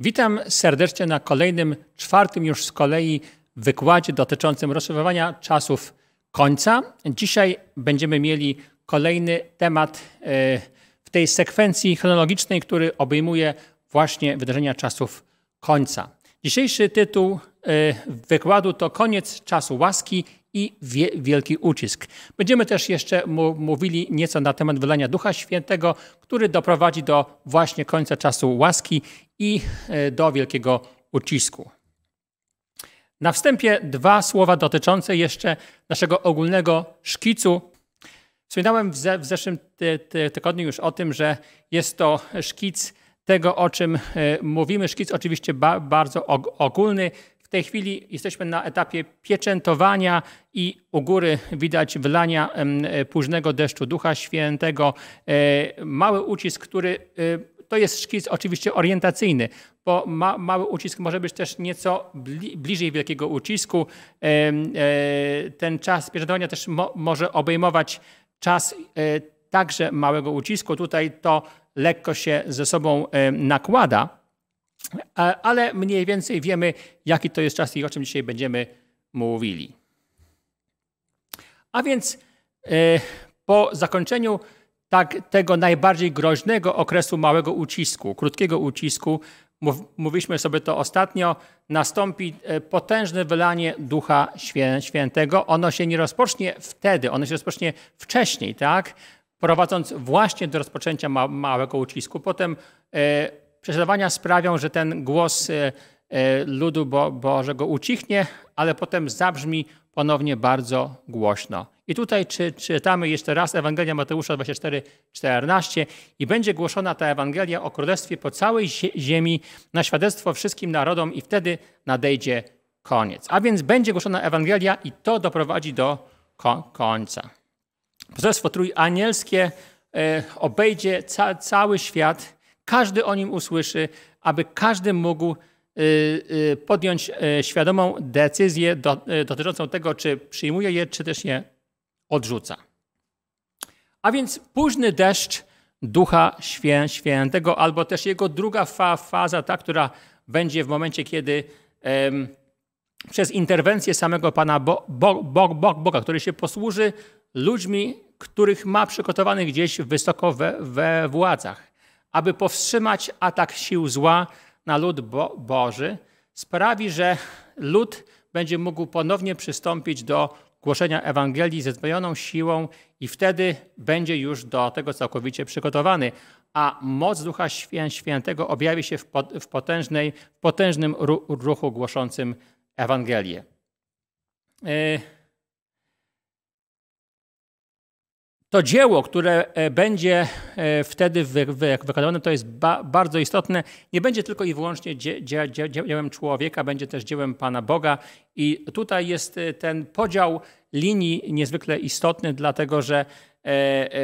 Witam serdecznie na kolejnym, czwartym już z kolei wykładzie dotyczącym rozszyfrowania czasów końca. Dzisiaj będziemy mieli kolejny temat e, w tej sekwencji chronologicznej, który obejmuje właśnie wydarzenia czasów końca. Dzisiejszy tytuł e, wykładu to Koniec czasu łaski i wielki ucisk. Będziemy też jeszcze mówili nieco na temat wylania Ducha Świętego, który doprowadzi do właśnie końca czasu łaski i e, do wielkiego ucisku. Na wstępie dwa słowa dotyczące jeszcze naszego ogólnego szkicu. Wspominałem w, ze, w zeszłym ty, ty, tygodniu już o tym, że jest to szkic tego, o czym e, mówimy. Szkic oczywiście ba, bardzo ogólny. W tej chwili jesteśmy na etapie pieczętowania i u góry widać wylania e, późnego deszczu Ducha Świętego. Mały ucisk, który to jest szkic oczywiście orientacyjny, bo ma, mały ucisk może być też nieco bli, bliżej wielkiego ucisku. E, ten czas pierdolenia też mo, może obejmować czas e, także małego ucisku. Tutaj to lekko się ze sobą e, nakłada, ale mniej więcej wiemy, jaki to jest czas i o czym dzisiaj będziemy mówili. A więc po zakończeniu tak, tego najbardziej groźnego okresu małego ucisku, krótkiego ucisku, mów, mówiliśmy sobie to ostatnio, nastąpi e, potężne wylanie Ducha Świętego. Ono się nie rozpocznie wtedy, ono się rozpocznie wcześniej, tak? prowadząc właśnie do rozpoczęcia ma, małego ucisku. Potem e, prześladowania sprawią, że ten głos e, E, ludu Bo Bożego ucichnie, ale potem zabrzmi ponownie bardzo głośno. I tutaj czy, czytamy jeszcze raz Ewangelia Mateusza 24, 14 i będzie głoszona ta Ewangelia o Królestwie po całej ziemi na świadectwo wszystkim narodom i wtedy nadejdzie koniec. A więc będzie głoszona Ewangelia i to doprowadzi do ko końca. Poselstwo trójanielskie e, obejdzie ca cały świat, każdy o nim usłyszy, aby każdy mógł Y, y, podjąć e, świadomą decyzję e, dotyczącą tego, czy przyjmuje je, czy też je odrzuca. A więc późny deszcz Ducha Świę, Świętego, albo też jego druga fa faza, ta, która będzie w momencie, kiedy em, przez interwencję samego Pana Bo Bo Bo Boga, który się posłuży ludźmi, których ma przygotowanych gdzieś wysoko we, we władzach, aby powstrzymać atak sił zła, na lud Bo Boży sprawi, że lud będzie mógł ponownie przystąpić do głoszenia Ewangelii ze zdwojoną siłą i wtedy będzie już do tego całkowicie przygotowany. A moc Ducha Świętego objawi się w potężnej, potężnym ruchu głoszącym Ewangelię. Y, to dzieło, które e, będzie e, wtedy wykonane, to jest ba bardzo istotne. Nie będzie tylko i wyłącznie dzie dzie dzie dziełem człowieka, będzie też dziełem Pana Boga. I tutaj jest e, ten podział linii niezwykle istotny, dlatego że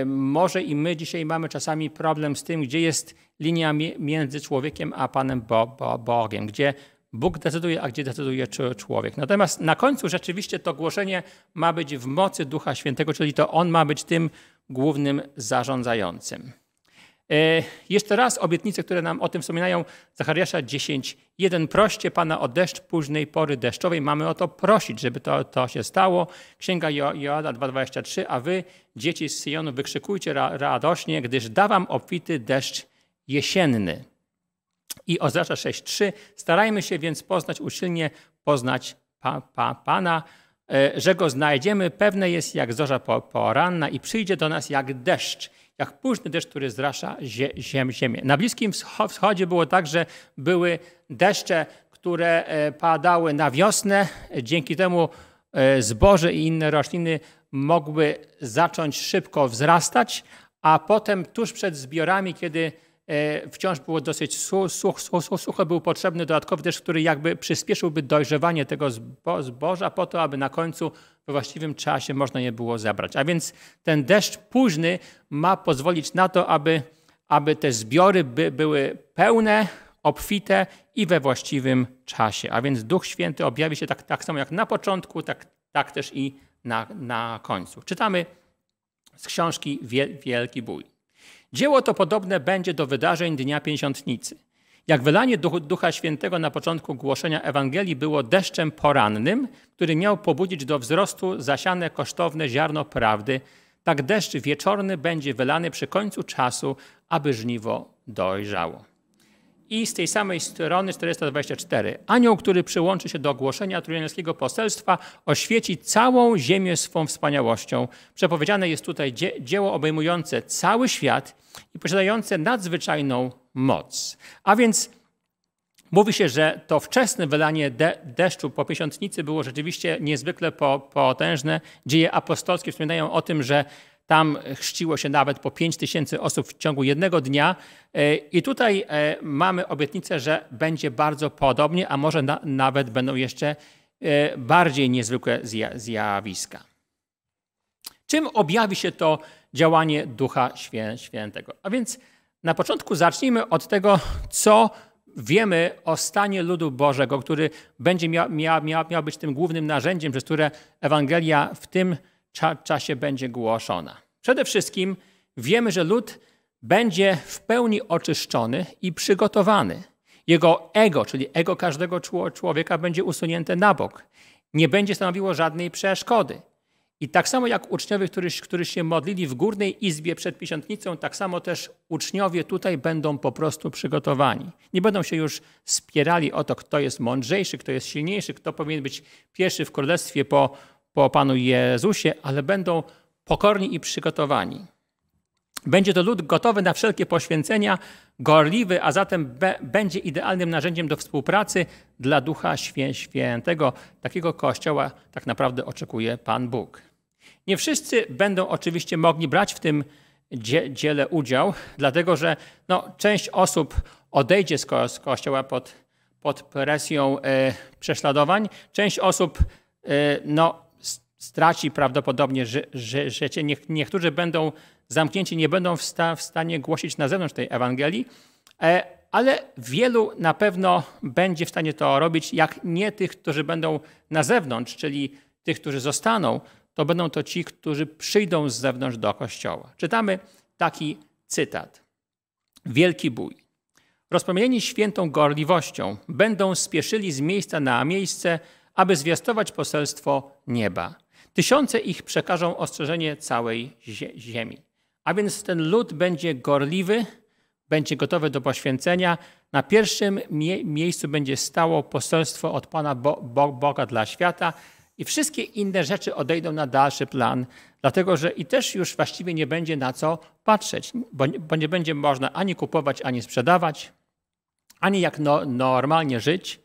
może i my dzisiaj mamy czasami problem z tym, gdzie jest linia między człowiekiem a Panem Bo Bo Bogiem, gdzie Bóg decyduje, a gdzie decyduje człowiek. Natomiast na końcu rzeczywiście to głoszenie ma być w mocy Ducha Świętego, czyli to On ma być tym głównym zarządzającym. E, jeszcze raz obietnice, które nam o tym wspominają. Zachariasza 10. Jeden proście Pana o deszcz późnej pory deszczowej. Mamy o to prosić, żeby to, to się stało. Księga jo Joada 2,23. A wy, dzieci z Syjonu, wykrzykujcie ra radośnie, gdyż da wam obfity deszcz jesienny. I oznacza 6.3. Starajmy się więc poznać usilnie, poznać pa, pa, Pana, e, że go znajdziemy, pewne jest jak zorza poranna i przyjdzie do nas jak deszcz, jak późny deszcz, który zrasza ziem, ziemię. Na Bliskim Wschodzie było tak, że były deszcze, które e, padały na wiosnę, dzięki temu e, zboże i inne rośliny mogły zacząć szybko wzrastać, a potem tuż przed zbiorami, kiedy E, wciąż było dosyć sucho, sucho, sucho, był potrzebny dodatkowy deszcz, który jakby przyspieszyłby dojrzewanie tego zboża po to, aby na końcu we właściwym czasie można je było zebrać. A więc ten deszcz późny ma pozwolić na to, aby, aby te zbiory by, były pełne, obfite i we właściwym czasie. A więc Duch Święty objawi się tak, tak samo jak na początku, tak, tak też i na, na końcu. Czytamy z książki Wielki Bój. Dzieło to podobne będzie do wydarzeń Dnia Pięćdziesiątnicy. Jak wylanie Ducha Świętego na początku głoszenia Ewangelii było deszczem porannym, który miał pobudzić do wzrostu zasiane kosztowne ziarno prawdy, tak deszcz wieczorny będzie wylany przy końcu czasu, aby żniwo dojrzało. I z tej samej strony 424. Anioł, który przyłączy się do ogłoszenia trójmiejskiego poselstwa, oświeci całą ziemię swą wspaniałością. Przepowiedziane jest tutaj dzie dzieło obejmujące cały świat i posiadające nadzwyczajną moc. A więc mówi się, że to wczesne wylanie de deszczu po miesiącnicy było rzeczywiście niezwykle po potężne. Dzieje apostolskie wspominają o tym, że tam chrzciło się nawet po 5 tysięcy osób w ciągu jednego dnia. E, I tutaj e, mamy obietnicę, że będzie bardzo podobnie, a może na, nawet będą jeszcze e, bardziej niezwykłe zja zjawiska czym objawi się to działanie Ducha Świętego. A więc na początku zacznijmy od tego, co wiemy o stanie ludu Bożego, który będzie miał, miał, miał, miał być tym głównym narzędziem, przez które Ewangelia w tym cza czasie będzie głoszona. Przede wszystkim wiemy, że lud będzie w pełni oczyszczony i przygotowany. Jego ego, czyli ego każdego człowieka, będzie usunięte na bok. Nie będzie stanowiło żadnej przeszkody. I tak samo jak uczniowie, którzy, się modlili w górnej izbie przed pięćdziesiątnicą, tak samo też uczniowie tutaj będą po prostu przygotowani. Nie będą się już spierali o to, kto jest mądrzejszy, kto jest silniejszy, kto powinien być pierwszy w królestwie po, po Panu Jezusie, ale będą pokorni i przygotowani. Będzie to lud gotowy na wszelkie poświęcenia, gorliwy, a zatem będzie idealnym narzędziem do współpracy dla Ducha Świętego. Takiego kościoła tak naprawdę oczekuje Pan Bóg. Nie wszyscy będą oczywiście mogli brać w tym dziele udział, dlatego że no, część osób odejdzie z, ko z kościoła pod, pod presją e, prześladowań, część osób e, no, straci prawdopodobnie ży, ży, życie. niektórzy będą zamknięci, nie będą w, sta, w stanie głosić na zewnątrz tej Ewangelii, e, ale wielu na pewno będzie w stanie to robić, jak nie tych, którzy będą na zewnątrz, czyli tych, którzy zostaną, to będą to ci, którzy przyjdą z zewnątrz do kościoła. Czytamy taki cytat. Wielki bój. Rozpomnieni świętą gorliwością będą spieszyli z miejsca na miejsce, aby zwiastować poselstwo nieba. Tysiące ich przekażą ostrzeżenie całej ziemi. A więc ten lud będzie gorliwy, będzie gotowy do poświęcenia. Na pierwszym mie miejscu będzie stało poselstwo od Pana Bo Bo Boga dla świata i wszystkie inne rzeczy odejdą na dalszy plan, dlatego że i też już właściwie nie będzie na co patrzeć, bo nie, bo nie będzie można ani kupować, ani sprzedawać, ani jak no, normalnie żyć.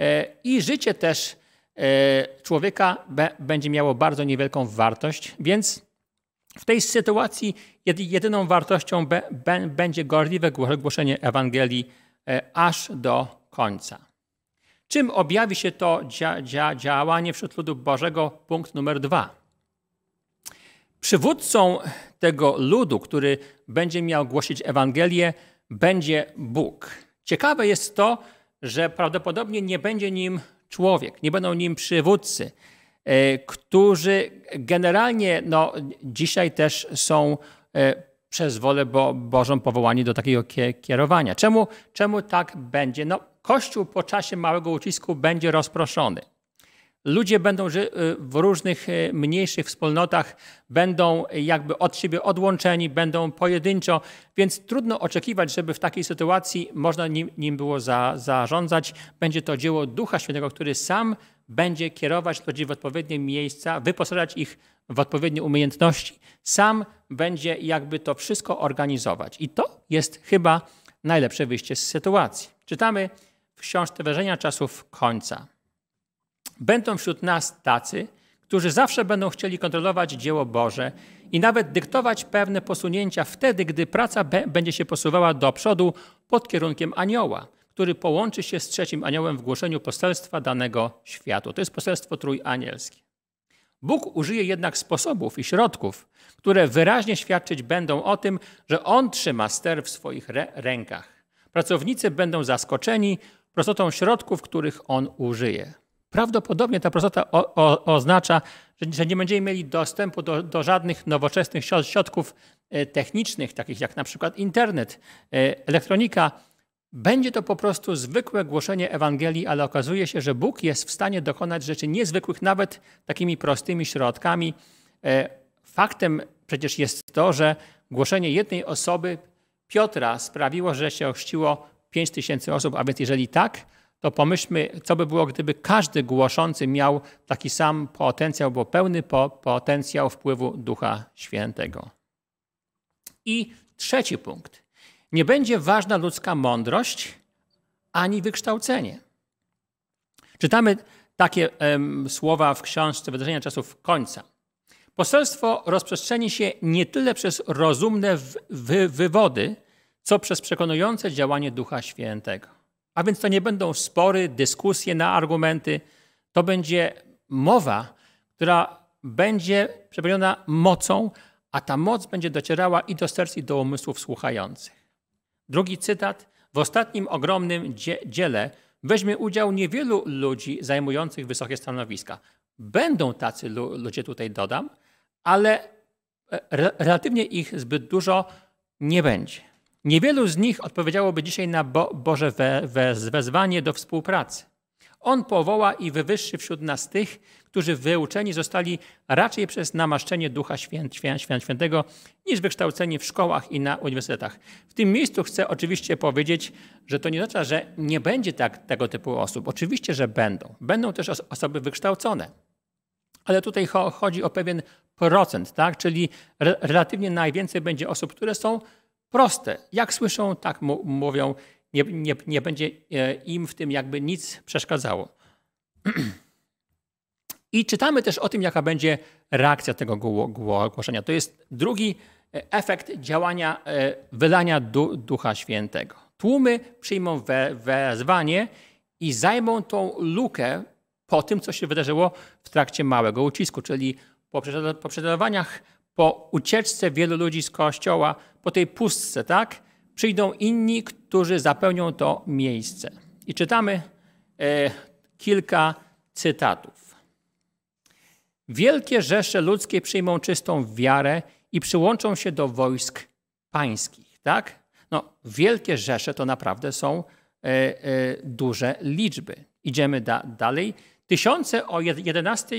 E, I życie też e, człowieka będzie miało bardzo niewielką wartość, więc w tej sytuacji jedyną wartością będzie gorliwe głoszenie Ewangelii e, aż do końca. Czym objawi się to dzia, dzia, działanie wśród ludu Bożego? Punkt numer dwa. Przywódcą tego ludu, który będzie miał głosić Ewangelię, będzie Bóg. Ciekawe jest to, że prawdopodobnie nie będzie nim człowiek, nie będą nim przywódcy. E, którzy generalnie no, dzisiaj też są e, przez wolę Bo Bożą powołani do takiego kierowania. Czemu, czemu tak będzie? No, Kościół po czasie małego ucisku będzie rozproszony ludzie będą y, w różnych y, mniejszych wspólnotach, będą jakby od siebie odłączeni, będą pojedynczo, więc trudno oczekiwać, żeby w takiej sytuacji można nim, nim było za, zarządzać. Będzie to dzieło Ducha Świętego, który sam będzie kierować ludzi w odpowiednie miejsca, wyposażać ich w odpowiednie umiejętności, sam będzie jakby to wszystko organizować. I to jest chyba najlepsze wyjście z sytuacji. Czytamy w książce wierzenia Czasów Końca. Będą wśród nas tacy, którzy zawsze będą chcieli kontrolować dzieło Boże i nawet dyktować pewne posunięcia wtedy, gdy praca będzie się posuwała do przodu pod kierunkiem anioła, który połączy się z trzecim aniołem w głoszeniu poselstwa danego światu. To jest poselstwo trójanielskie. Bóg użyje jednak sposobów i środków, które wyraźnie świadczyć będą o tym, że On trzyma ster w swoich rękach. Pracownicy będą zaskoczeni prostotą środków, których On użyje. Prawdopodobnie ta prostota o, o, oznacza, że, że, nie będziemy mieli dostępu do, do żadnych nowoczesnych środków e, technicznych, takich jak na przykład internet, e, elektronika. Będzie to po prostu zwykłe głoszenie Ewangelii, ale okazuje się, że Bóg jest w stanie dokonać rzeczy niezwykłych nawet takimi prostymi środkami. E, faktem przecież jest to, że głoszenie jednej osoby, Piotra, sprawiło, że się ochrzciło 5 tysięcy osób, a więc jeżeli tak, to pomyślmy, co by było, gdyby każdy głoszący miał taki sam potencjał, bo pełny potencjał wpływu Ducha Świętego. I trzeci punkt. Nie będzie ważna ludzka mądrość ani wykształcenie. Czytamy takie um, słowa w książce Wydarzenia Czasów Końca. Poselstwo rozprzestrzeni się nie tyle przez rozumne wy wywody, co przez przekonujące działanie Ducha Świętego. A więc to nie będą spory, dyskusje na argumenty, to będzie mowa, która będzie przepełniona mocą, a ta moc będzie docierała i do serc, i do umysłów słuchających. Drugi cytat. W ostatnim ogromnym dzie dziele weźmie udział niewielu ludzi zajmujących wysokie stanowiska. Będą tacy lu ludzie, tutaj dodam, ale e, re relatywnie ich zbyt dużo nie będzie. Niewielu z nich odpowiedziałoby dzisiaj na Bo Boże we, we wezwanie do współpracy. On powoła i wywyższy wśród nas tych, którzy wyuczeni zostali raczej przez namaszczenie Ducha Święt, Święt, Święt, Świętego, niż wykształceni w szkołach i na uniwersytetach. W tym miejscu chcę oczywiście powiedzieć, że to nie oznacza, że nie będzie tak, tego typu osób. Oczywiście, że będą. Będą też osoby wykształcone. Ale tutaj chodzi o pewien procent, tak? czyli relatywnie najwięcej będzie osób, które są proste. Jak słyszą, tak mówią. Nie, nie, nie będzie e, im w tym jakby nic przeszkadzało. I czytamy też o tym, jaka będzie reakcja tego głoszenia. To jest drugi e, efekt działania e, wydania Ducha Świętego. Tłumy przyjmą we, wezwanie i zajmą tą lukę po tym, co się wydarzyło w trakcie małego ucisku, czyli po prześladowaniach, po ucieczce wielu ludzi z kościoła, po tej pustce, tak? Przyjdą inni, którzy zapełnią to miejsce. I czytamy e, kilka cytatów. Wielkie rzesze ludzkie przyjmą czystą wiarę i przyłączą się do wojsk pańskich, tak? No, wielkie rzesze to naprawdę są e, e, duże liczby. Idziemy da, dalej. Tysiące o 11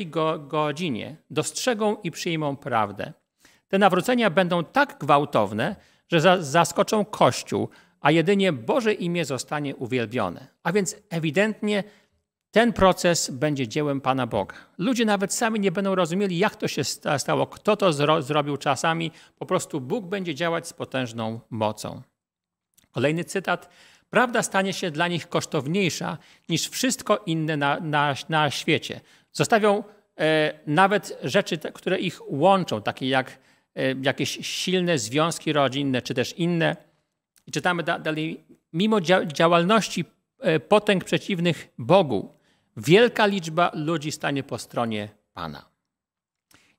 godzinie dostrzegą i przyjmą prawdę te nawrócenia będą tak gwałtowne, że zaskoczą Kościół, a jedynie Boże imię zostanie uwielbione. A więc ewidentnie ten proces będzie dziełem Pana Boga. Ludzie nawet sami nie będą rozumieli, jak to się stało, kto to zro zrobił czasami. Po prostu Bóg będzie działać z potężną mocą. Kolejny cytat. Prawda stanie się dla nich kosztowniejsza niż wszystko inne na, na, na świecie. Zostawią e, nawet rzeczy, które ich łączą, takie jak E, jakieś silne związki rodzinne, czy też inne. I czytamy dalej, mimo działalności e, potęg przeciwnych Bogu, wielka liczba ludzi stanie po stronie Pana.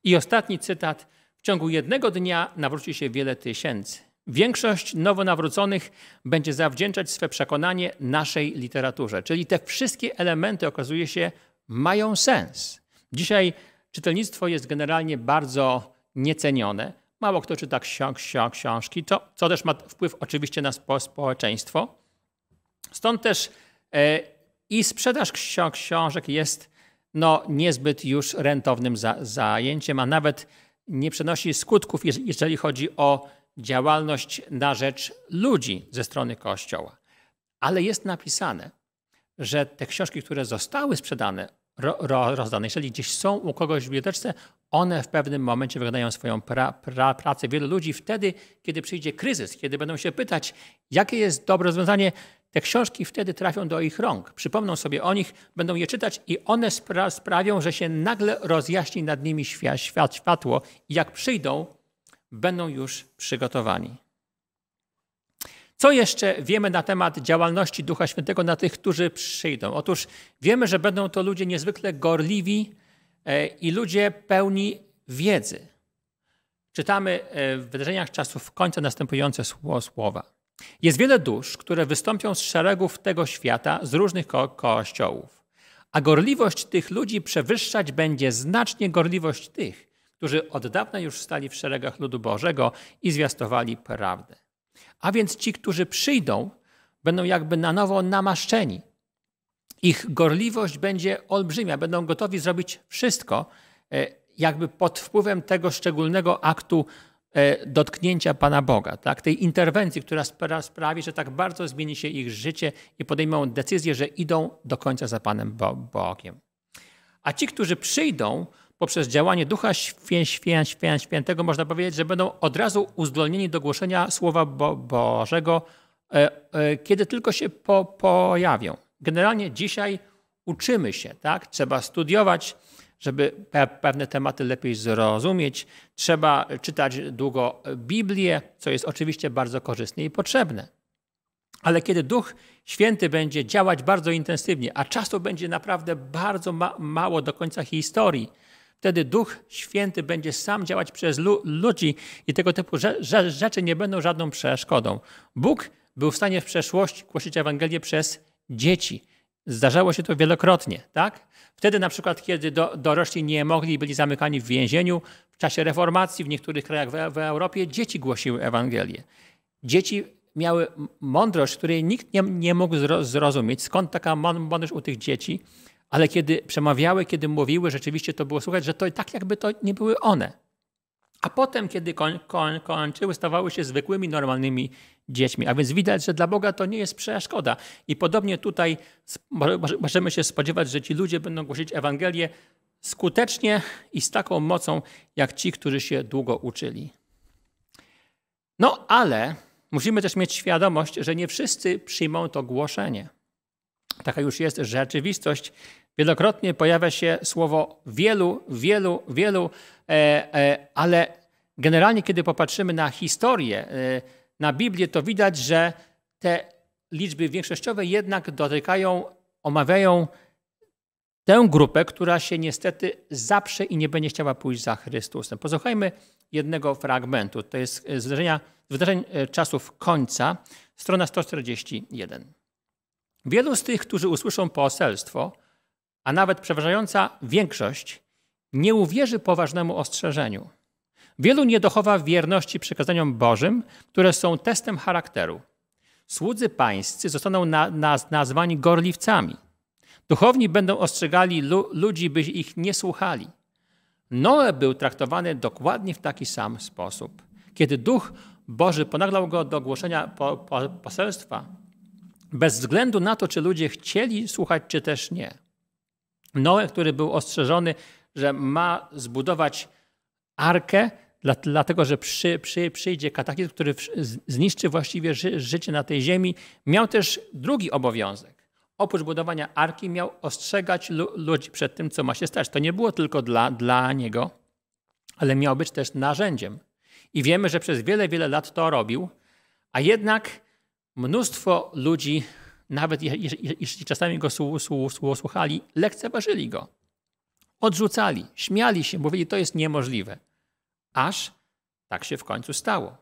I ostatni cytat. W ciągu jednego dnia nawróci się wiele tysięcy. Większość nowonawróconych będzie zawdzięczać swe przekonanie naszej literaturze. Czyli te wszystkie elementy, okazuje się, mają sens. Dzisiaj czytelnictwo jest generalnie bardzo niecenione. Mało kto czyta książ, książki, co, co też ma wpływ oczywiście na społeczeństwo. Stąd też e, i sprzedaż książek jest no, niezbyt już rentownym za, zajęciem, a nawet nie przenosi skutków, jeżeli chodzi o działalność na rzecz ludzi ze strony Kościoła. Ale jest napisane, że te książki, które zostały sprzedane, rozdane, jeżeli gdzieś są u kogoś w biblioteczce, one w pewnym momencie wykonają swoją pra, pra, pracę. Wielu ludzi wtedy, kiedy przyjdzie kryzys, kiedy będą się pytać, jakie jest dobre rozwiązanie, te książki wtedy trafią do ich rąk. Przypomną sobie o nich, będą je czytać i one spra sprawią, że się nagle rozjaśni nad nimi świat, świat, światło i jak przyjdą, będą już przygotowani. Co jeszcze wiemy na temat działalności Ducha Świętego na tych, którzy przyjdą? Otóż wiemy, że będą to ludzie niezwykle gorliwi, E, i ludzie pełni wiedzy. Czytamy e, w wydarzeniach czasów końca następujące słowa. Jest wiele dusz, które wystąpią z szeregów tego świata, z różnych ko kościołów. A gorliwość tych ludzi przewyższać będzie znacznie gorliwość tych, którzy od dawna już stali w szeregach ludu Bożego i zwiastowali prawdę. A więc ci, którzy przyjdą, będą jakby na nowo namaszczeni, ich gorliwość będzie olbrzymia, będą gotowi zrobić wszystko, e, jakby pod wpływem tego szczególnego aktu e, dotknięcia Pana Boga, tak? tej interwencji, która sprawi, że tak bardzo zmieni się ich życie i podejmą decyzję, że idą do końca za Panem Bogiem. A ci, którzy przyjdą poprzez działanie Ducha Świę Świę Świę Świętego, można powiedzieć, że będą od razu uzdolnieni do głoszenia Słowa Bo Bożego, e, kiedy tylko się po pojawią. Generalnie dzisiaj uczymy się, tak? Trzeba studiować, żeby pewne tematy lepiej zrozumieć. Trzeba czytać długo Biblię, co jest oczywiście bardzo korzystne i potrzebne. Ale kiedy Duch Święty będzie działać bardzo intensywnie, a czasu będzie naprawdę bardzo ma mało do końca historii, wtedy Duch Święty będzie sam działać przez lu ludzi i tego typu rzeczy nie będą żadną przeszkodą. Bóg był w stanie w przeszłości głosić Ewangelię przez dzieci. Zdarzało się to wielokrotnie, tak? Wtedy na przykład, kiedy do, dorośli nie mogli byli zamykani w więzieniu, w czasie reformacji w niektórych krajach w, w Europie dzieci głosiły Ewangelię. Dzieci miały mądrość, której nikt nie, nie mógł zrozumieć, skąd taka mądrość u tych dzieci, ale kiedy przemawiały, kiedy mówiły, rzeczywiście to było słychać, że to tak jakby to nie były one a potem, kiedy koń, koń, kończyły, stawały się zwykłymi, normalnymi dziećmi. A więc widać, że dla Boga to nie jest przeszkoda. I podobnie tutaj możemy się spodziewać, że ci ludzie będą głosić Ewangelię skutecznie i z taką mocą, jak ci, którzy się długo uczyli. No ale musimy też mieć świadomość, że nie wszyscy przyjmą to głoszenie. Taka już jest rzeczywistość Wielokrotnie pojawia się słowo wielu, wielu, wielu, e, e, ale generalnie, kiedy popatrzymy na historię, e, na Biblię, to widać, że te liczby większościowe jednak dotykają, omawiają tę grupę, która się niestety zawsze i nie będzie chciała pójść za Chrystusem. Posłuchajmy jednego fragmentu. To jest z wydarzeń czasów końca, strona 141. Wielu z tych, którzy usłyszą poselstwo, a nawet przeważająca większość, nie uwierzy poważnemu ostrzeżeniu. Wielu nie dochowa wierności przykazaniom Bożym, które są testem charakteru. Słudzy pańscy zostaną na, na, nazwani gorliwcami. Duchowni będą ostrzegali lu, ludzi, by ich nie słuchali. Noe był traktowany dokładnie w taki sam sposób. Kiedy Duch Boży ponaglał go do głoszenia po, po, poselstwa, bez względu na to, czy ludzie chcieli słuchać, czy też nie. Noe, który był ostrzeżony, że ma zbudować arkę, dlatego że przy, przy, przyjdzie kataklizm, który zniszczy właściwie ży, życie na tej ziemi, miał też drugi obowiązek. Oprócz budowania arki miał ostrzegać lu, ludzi przed tym, co ma się stać. To nie było tylko dla, dla niego, ale miał być też narzędziem. I wiemy, że przez wiele, wiele lat to robił, a jednak mnóstwo ludzi nawet jeśli czasami go słuchali, lekceważyli go. Odrzucali, śmiali się, mówili, to jest niemożliwe. Aż tak się w końcu stało.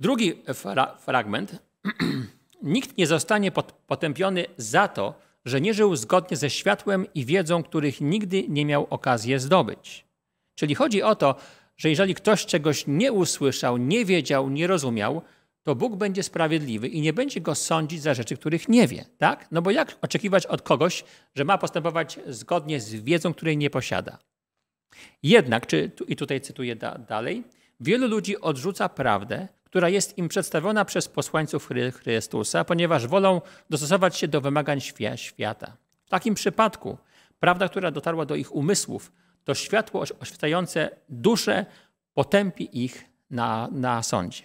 Drugi fra fragment. Nikt nie zostanie potępiony za to, że nie żył zgodnie ze światłem i wiedzą, których nigdy nie miał okazji zdobyć. Czyli chodzi o to, że jeżeli ktoś czegoś nie usłyszał, nie wiedział, nie rozumiał, to Bóg będzie sprawiedliwy i nie będzie go sądzić za rzeczy, których nie wie. Tak? No bo jak oczekiwać od kogoś, że ma postępować zgodnie z wiedzą, której nie posiada? Jednak, czy, i tutaj cytuję da, dalej, wielu ludzi odrzuca prawdę, która jest im przedstawiona przez posłańców Chrystusa, ponieważ wolą dostosować się do wymagań świata. W takim przypadku prawda, która dotarła do ich umysłów, to światło oświetlające dusze potępi ich na, na sądzie.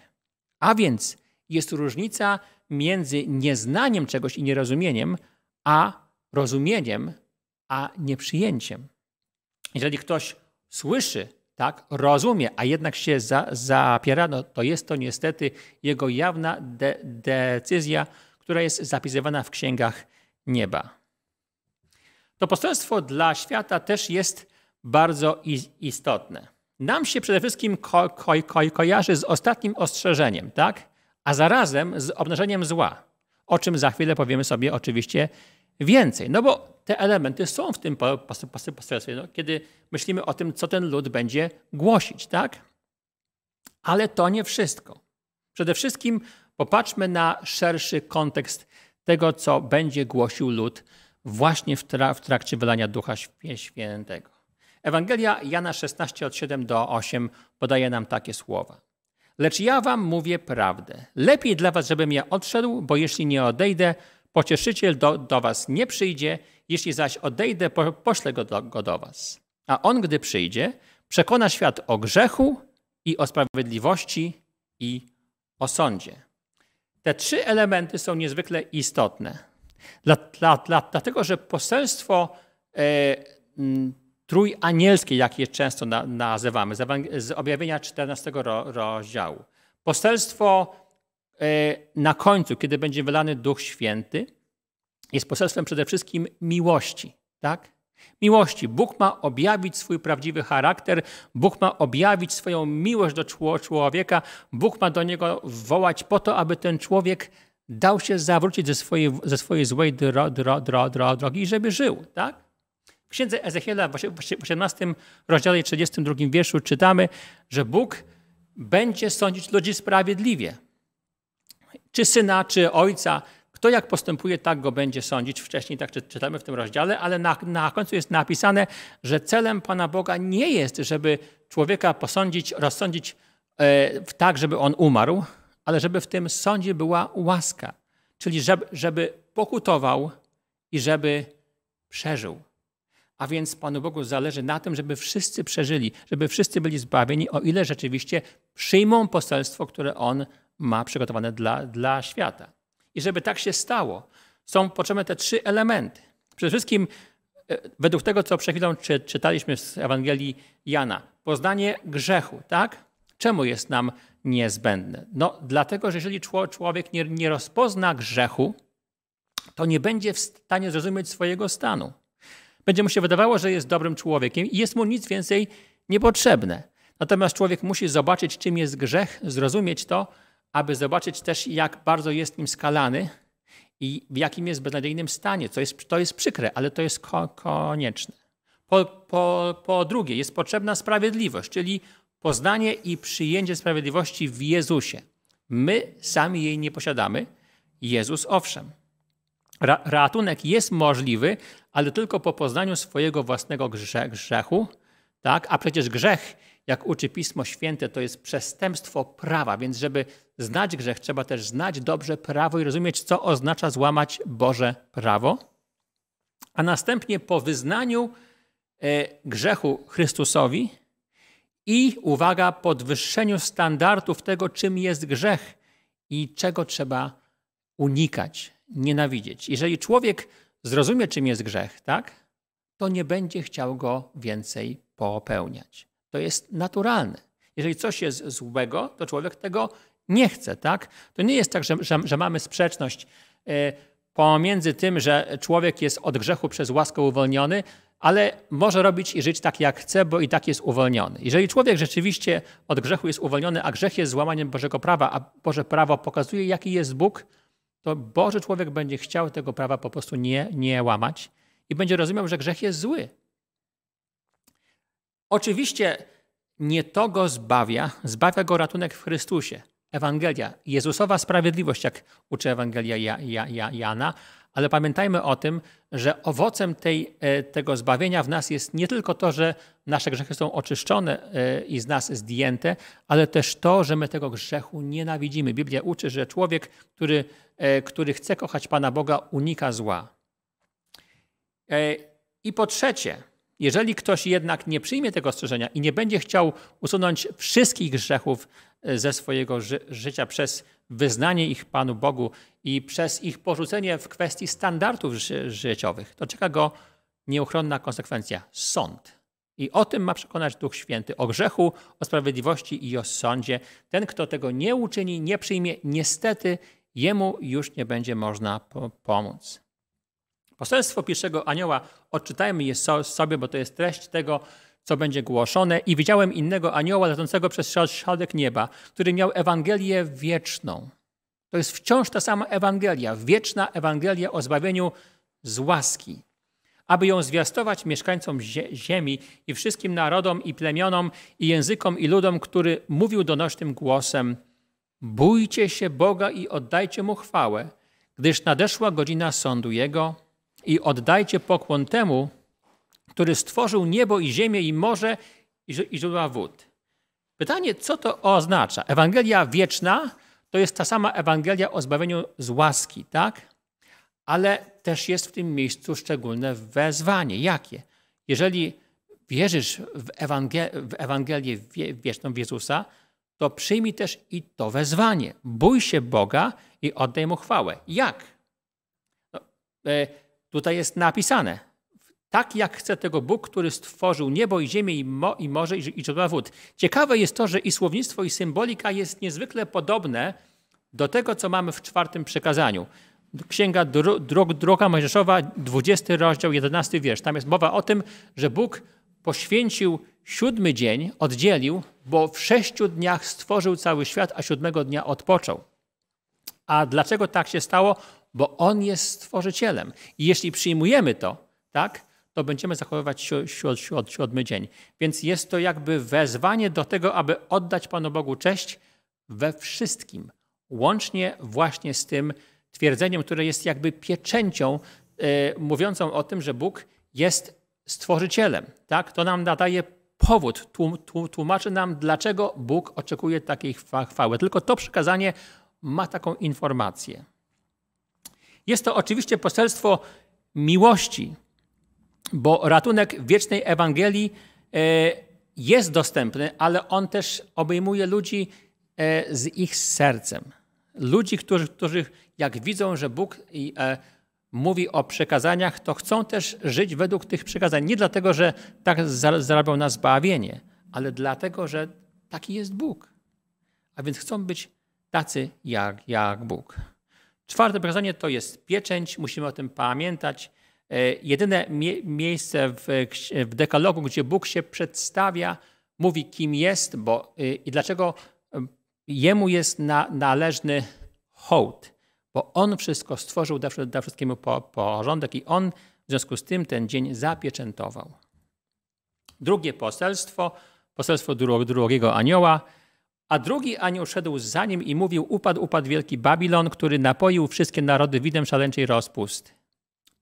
A więc jest różnica między nieznaniem czegoś i nierozumieniem, a rozumieniem, a nieprzyjęciem. Jeżeli ktoś słyszy, tak, rozumie, a jednak się za, zapiera, no, to jest to niestety jego jawna de, decyzja, która jest zapisywana w księgach nieba. To poselstwo dla świata też jest bardzo istotne nam się przede wszystkim ko, ko, ko, kojarzy z ostatnim ostrzeżeniem, tak? a zarazem z obnażeniem zła, o czym za chwilę powiemy sobie oczywiście więcej. No bo te elementy są w tym poselstwie, no, kiedy myślimy o tym, co ten lud będzie głosić, tak? Ale to nie wszystko. Przede wszystkim popatrzmy na szerszy kontekst tego, co będzie głosił lud właśnie w, trakcie wylania Ducha Świętego. Ewangelia Jana 16 od 7 do 8 podaje nam takie słowa. Lecz ja wam mówię prawdę. Lepiej dla was, żebym ja odszedł, bo jeśli nie odejdę, pocieszyciel do, do was nie przyjdzie, jeśli zaś odejdę, po, poślę go do, go do was. A on, gdy przyjdzie, przekona świat o grzechu i o sprawiedliwości i o sądzie. Te trzy elementy są niezwykle istotne. Dla, dla, dla, dlatego, że poselstwo e, trójanielskiej, jak je często na, nazywamy, z, objawienia 14 rozdziału. Poselstwo e, na końcu, kiedy będzie wylany Duch Święty, jest poselstwem przede wszystkim miłości. Tak? Miłości. Bóg ma objawić swój prawdziwy charakter, Bóg ma objawić swoją miłość do człowieka, Bóg ma do niego wołać po to, aby ten człowiek dał się zawrócić ze swojej, ze swojej złej dro, dro, dro, drogi i żeby żył. Tak? księdze Ezechiela w 18 rozdziale 32 wierszu czytamy, że Bóg będzie sądzić ludzi sprawiedliwie. Czy syna, czy ojca, kto jak postępuje, tak go będzie sądzić. Wcześniej tak czytamy w tym rozdziale, ale na, na końcu jest napisane, że celem Pana Boga nie jest, żeby człowieka posądzić, rozsądzić e, tak, żeby on umarł, ale żeby w tym sądzie była łaska, czyli żeby, żeby pokutował i żeby przeżył. A więc Panu Bogu zależy na tym, żeby wszyscy przeżyli, żeby wszyscy byli zbawieni, o ile rzeczywiście przyjmą poselstwo, które On ma przygotowane dla, dla świata. I żeby tak się stało, są potrzebne te trzy elementy. Przede wszystkim, e, według tego, co przed chwilą czy, czytaliśmy z Ewangelii Jana, poznanie grzechu, tak? Czemu jest nam niezbędne? No, dlatego, że jeżeli człowiek nie, nie rozpozna grzechu, to nie będzie w stanie zrozumieć swojego stanu. Będzie mu się wydawało, że jest dobrym człowiekiem i jest mu nic więcej niepotrzebne. Natomiast człowiek musi zobaczyć, czym jest grzech, zrozumieć to, aby zobaczyć też, jak bardzo jest nim skalany i w jakim jest beznadziejnym stanie. Co jest, to jest przykre, ale to jest ko konieczne. Po, po, po drugie, jest potrzebna sprawiedliwość, czyli poznanie i przyjęcie sprawiedliwości w Jezusie. My sami jej nie posiadamy. Jezus owszem. Ra ratunek jest możliwy, ale tylko po poznaniu swojego własnego grze grzechu, tak? a przecież grzech, jak uczy Pismo Święte, to jest przestępstwo prawa, więc żeby znać grzech, trzeba też znać dobrze prawo i rozumieć, co oznacza złamać Boże prawo. A następnie po wyznaniu e, grzechu Chrystusowi i, uwaga, podwyższeniu standardów tego, czym jest grzech i czego trzeba unikać nienawidzieć. Jeżeli człowiek zrozumie, czym jest grzech, tak, to nie będzie chciał go więcej popełniać. To jest naturalne. Jeżeli coś jest złego, to człowiek tego nie chce, tak? To nie jest tak, że, że, że mamy sprzeczność e, pomiędzy tym, że człowiek jest od grzechu przez łaskę uwolniony, ale może robić i żyć tak, jak chce, bo i tak jest uwolniony. Jeżeli człowiek rzeczywiście od grzechu jest uwolniony, a grzech jest złamaniem Bożego prawa, a Boże prawo pokazuje, jaki jest Bóg, to Boży człowiek będzie chciał tego prawa po prostu nie, nie łamać i będzie rozumiał, że grzech jest zły. Oczywiście nie to go zbawia, zbawia go ratunek w Chrystusie. Ewangelia, Jezusowa sprawiedliwość, jak uczy Ewangelia ja, ja, ja, Jana, ale pamiętajmy o tym, że owocem tej, e, tego zbawienia w nas jest nie tylko to, że nasze grzechy są oczyszczone e, i z nas zdjęte, ale też to, że my tego grzechu nienawidzimy. Biblia uczy, że człowiek, który, e, który chce kochać Pana Boga, unika zła. I po trzecie, jeżeli ktoś jednak nie przyjmie tego ostrzeżenia i nie będzie chciał usunąć wszystkich grzechów E, ze swojego ży życia przez wyznanie ich Panu Bogu i przez ich porzucenie w kwestii standardów ży życiowych, to czeka go nieuchronna konsekwencja sąd. I o tym ma przekonać Duch Święty, o grzechu, o sprawiedliwości i o sądzie. Ten, kto tego nie uczyni, nie przyjmie, niestety jemu już nie będzie można po pomóc. Poselstwo pierwszego anioła odczytajmy je so sobie, bo to jest treść tego, co będzie głoszone, i widziałem innego anioła leżącego przez środek nieba, który miał Ewangelię wieczną. To jest wciąż ta sama Ewangelia, wieczna Ewangelia o zbawieniu z łaski, aby ją zwiastować mieszkańcom ziemi i wszystkim narodom i plemionom i językom i ludom, który mówił donośnym głosem: Bójcie się Boga i oddajcie mu chwałę, gdyż nadeszła godzina sądu jego i oddajcie pokłon temu, który stworzył niebo i ziemię i morze i źródła wód. Pytanie, co to oznacza? Ewangelia wieczna to jest ta sama Ewangelia o zbawieniu z łaski, tak? Ale też jest w tym miejscu szczególne wezwanie. Jakie? Jeżeli wierzysz w, Ewangel w Ewangelię wieczną Jezusa, to przyjmij też i to wezwanie. Bój się Boga i oddaj Mu chwałę. Jak? No, e, tutaj jest napisane tak jak chce tego Bóg, który stworzył niebo i ziemię i, mo, i morze i, i źródła wód. Ciekawe jest to, że i słownictwo i symbolika jest niezwykle podobne do tego, co mamy w czwartym przekazaniu. Księga Dro, Dro, Droga Mojżeszowa, 20 rozdział, 11 wiersz. Tam jest mowa o tym, że Bóg poświęcił siódmy dzień, oddzielił, bo w sześciu dniach stworzył cały świat, a siódmego dnia odpoczął. A dlaczego tak się stało? Bo On jest stworzycielem. I jeśli przyjmujemy to, tak, to będziemy zachowywać się si siódmy dzień. Więc jest to jakby wezwanie do tego, aby oddać Panu Bogu cześć we wszystkim, łącznie właśnie z tym twierdzeniem, które jest jakby pieczęcią yy, mówiącą o tym, że Bóg jest stworzycielem. Tak? To nam nadaje powód, tłum, tłum, tłumaczy nam, dlaczego Bóg oczekuje takiej chwały. Tylko to przekazanie ma taką informację. Jest to oczywiście poselstwo miłości, bo ratunek wiecznej Ewangelii e, jest dostępny, ale on też obejmuje ludzi e, z ich sercem. Ludzi, którzy, którzy jak widzą, że Bóg e, mówi o przekazaniach, to chcą też żyć według tych przekazań. Nie dlatego, że tak zarabią na zbawienie, ale dlatego, że taki jest Bóg. A więc chcą być tacy jak, jak Bóg. Czwarte przekazanie to jest pieczęć. Musimy o tym pamiętać. E, jedyne mie miejsce w, e, e, w dekalogu, gdzie Bóg się przedstawia, mówi kim jest bo, i dlaczego jemu jest na, należny hołd, bo on wszystko stworzył, dla, dla wszystkiemu po, porządek i on w związku z tym ten dzień zapieczętował. Drugie poselstwo, poselstwo dru, drugiego anioła, a drugi anioł szedł za nim i mówił, upadł, upadł wielki Babilon, który napoił wszystkie narody widem szaleńczej rozpusty.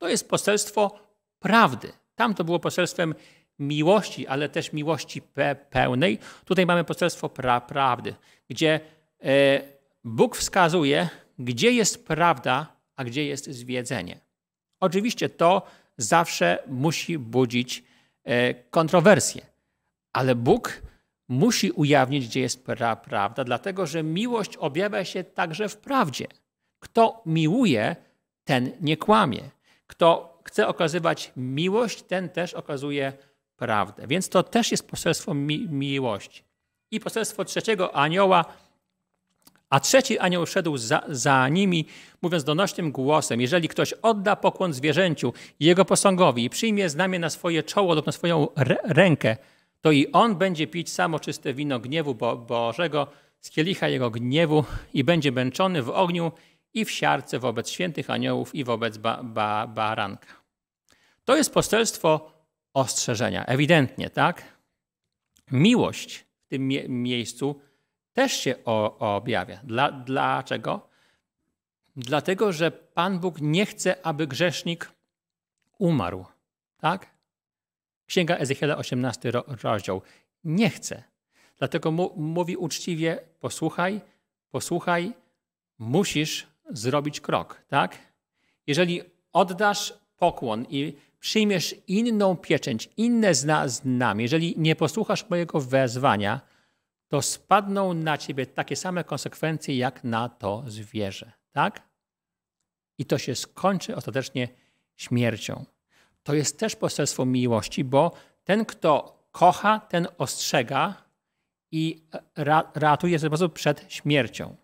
To jest poselstwo prawdy. Tam to było poselstwem miłości, ale też miłości pe pełnej. Tutaj mamy poselstwo pra prawdy, gdzie e, Bóg wskazuje, gdzie jest prawda, a gdzie jest zwiedzenie. Oczywiście to zawsze musi budzić e, kontrowersje, ale Bóg musi ujawnić, gdzie jest pra prawda, dlatego że miłość objawia się także w prawdzie. Kto miłuje, ten nie kłamie. Kto chce okazywać miłość, ten też okazuje prawdę. Więc to też jest poselstwo mi miłości. I poselstwo trzeciego anioła, a trzeci anioł szedł za, za, nimi, mówiąc donośnym głosem: Jeżeli ktoś odda pokłon zwierzęciu jego posągowi i przyjmie znamię na swoje czoło lub na swoją rękę, to i on będzie pić samo czyste wino gniewu Bo Bożego z kielicha jego gniewu i będzie męczony w ogniu i w siarce wobec świętych aniołów i wobec ba, ba, baranka. To jest poselstwo ostrzeżenia, ewidentnie, tak? Miłość w tym mie miejscu też się objawia. Dla, dlaczego? Dlatego, że Pan Bóg nie chce, aby grzesznik umarł. Tak? Księga Ezechiela, 18 ro rozdział. Nie chce. Dlatego mu mówi uczciwie: posłuchaj, posłuchaj, musisz zrobić krok, tak? Jeżeli oddasz pokłon i przyjmiesz inną pieczęć, inne zna jeżeli nie posłuchasz mojego wezwania, to spadną na ciebie takie same konsekwencje jak na to zwierzę, tak? I to się skończy ostatecznie śmiercią. To jest też poselstwo miłości, bo ten, kto kocha, ten ostrzega i ratuje się po prostu przed śmiercią.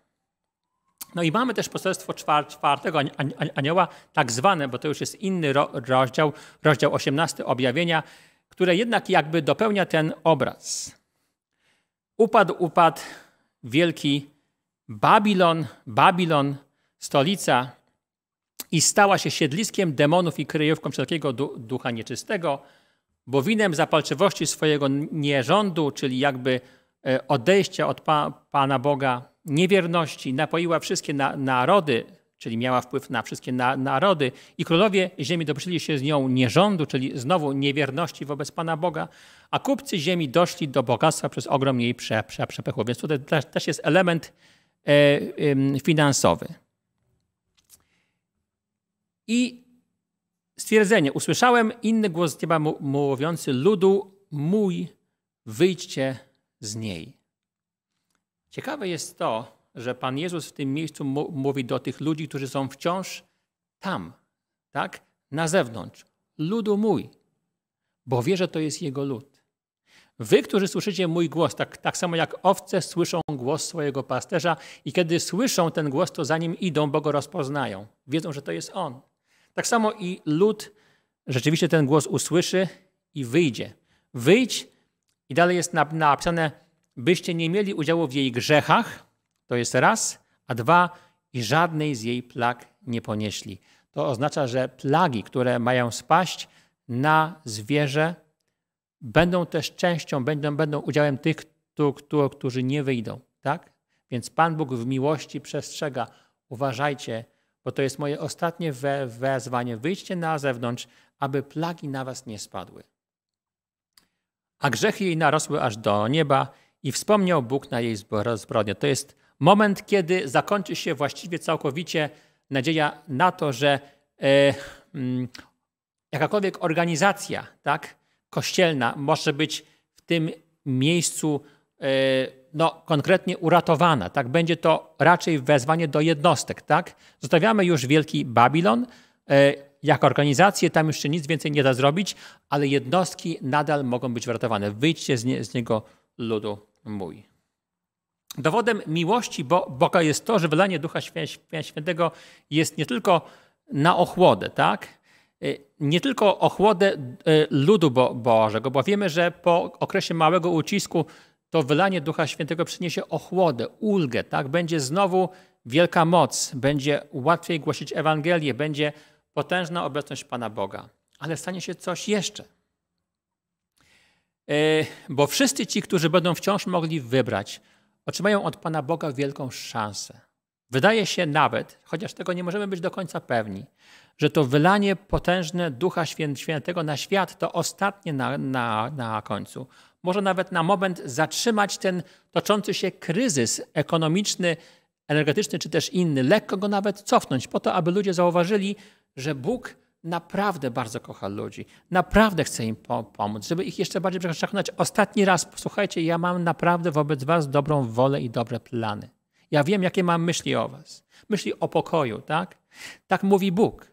No i mamy też poselstwo czwartego anioła, tak zwane, bo to już jest inny rozdział, rozdział 18 objawienia, które jednak jakby dopełnia ten obraz. Upadł, upadł wielki Babilon, Babilon, stolica i stała się siedliskiem demonów i kryjówką wszelkiego ducha nieczystego, bo winem zapalczywości swojego nierządu, czyli jakby E, odejścia od pa, Pana Boga, niewierności, napoiła wszystkie na, narody, czyli miała wpływ na wszystkie na, narody, i królowie ziemi dobrzyli się z nią nierządu, czyli znowu niewierności wobec Pana Boga, a kupcy ziemi doszli do bogactwa przez ogrom jej prze, prze, przepychu. Więc tutaj też, też jest element e, e, finansowy. I stwierdzenie. Usłyszałem inny głos z nieba mówiący ludu mój, wyjdźcie z niej. Ciekawe jest to, że Pan Jezus w tym miejscu mówi do tych ludzi, którzy są wciąż tam, tak? Na zewnątrz. Ludu mój, bo wie, że to jest jego lud. Wy, którzy słyszycie mój głos, tak, tak samo jak owce słyszą głos swojego pasterza, i kiedy słyszą ten głos, to za nim idą, bo go rozpoznają. Wiedzą, że to jest on. Tak samo i lud rzeczywiście ten głos usłyszy i wyjdzie. Wyjdź i dalej jest napisane, byście nie mieli udziału w jej grzechach, to jest raz, a dwa, i żadnej z jej plag nie ponieśli. To oznacza, że plagi, które mają spaść na zwierzę, będą też częścią, będą, będą udziałem tych, którzy nie wyjdą. Tak? Więc Pan Bóg w miłości przestrzega, uważajcie, bo to jest moje ostatnie we wezwanie. Wyjdźcie na zewnątrz, aby plagi na was nie spadły a grzechy jej narosły aż do nieba i wspomniał Bóg na jej zbrodnię. To jest moment, kiedy zakończy się właściwie całkowicie nadzieja na to, że e, mm, jakakolwiek organizacja tak, kościelna może być w tym miejscu e, no, konkretnie uratowana. Tak? Będzie to raczej wezwanie do jednostek. Tak? Zostawiamy już Wielki Babilon, e, jak organizacje tam już nic więcej nie da zrobić, ale jednostki nadal mogą być ratowane. Wyjdźcie z, nie, z niego ludu mój. Dowodem miłości Bo Boga jest to, że wylanie Ducha Świętego jest nie tylko na ochłodę, tak? Y, nie tylko ochłodę y, ludu Bo Bożego, bo wiemy, że po okresie małego ucisku to wylanie Ducha Świętego przyniesie ochłodę, ulgę, tak? Będzie znowu wielka moc, będzie łatwiej głosić Ewangelię, będzie potężna obecność Pana Boga. Ale stanie się coś jeszcze. E, bo wszyscy ci, którzy będą wciąż mogli wybrać, otrzymają od Pana Boga wielką szansę. Wydaje się nawet, chociaż tego nie możemy być do końca pewni, że to wylanie potężne Ducha Świętego na świat to ostatnie na, na, na końcu. Może nawet na moment zatrzymać ten toczący się kryzys ekonomiczny, energetyczny czy też inny, lekko go nawet cofnąć, po to, aby ludzie zauważyli, że Bóg naprawdę bardzo kocha ludzi, naprawdę chce im pomóc, żeby ich jeszcze bardziej przekonać. Ostatni raz, posłuchajcie, ja mam naprawdę wobec was dobrą wolę i dobre plany. Ja wiem, jakie mam myśli o was. Myśli o pokoju, tak? Tak mówi Bóg.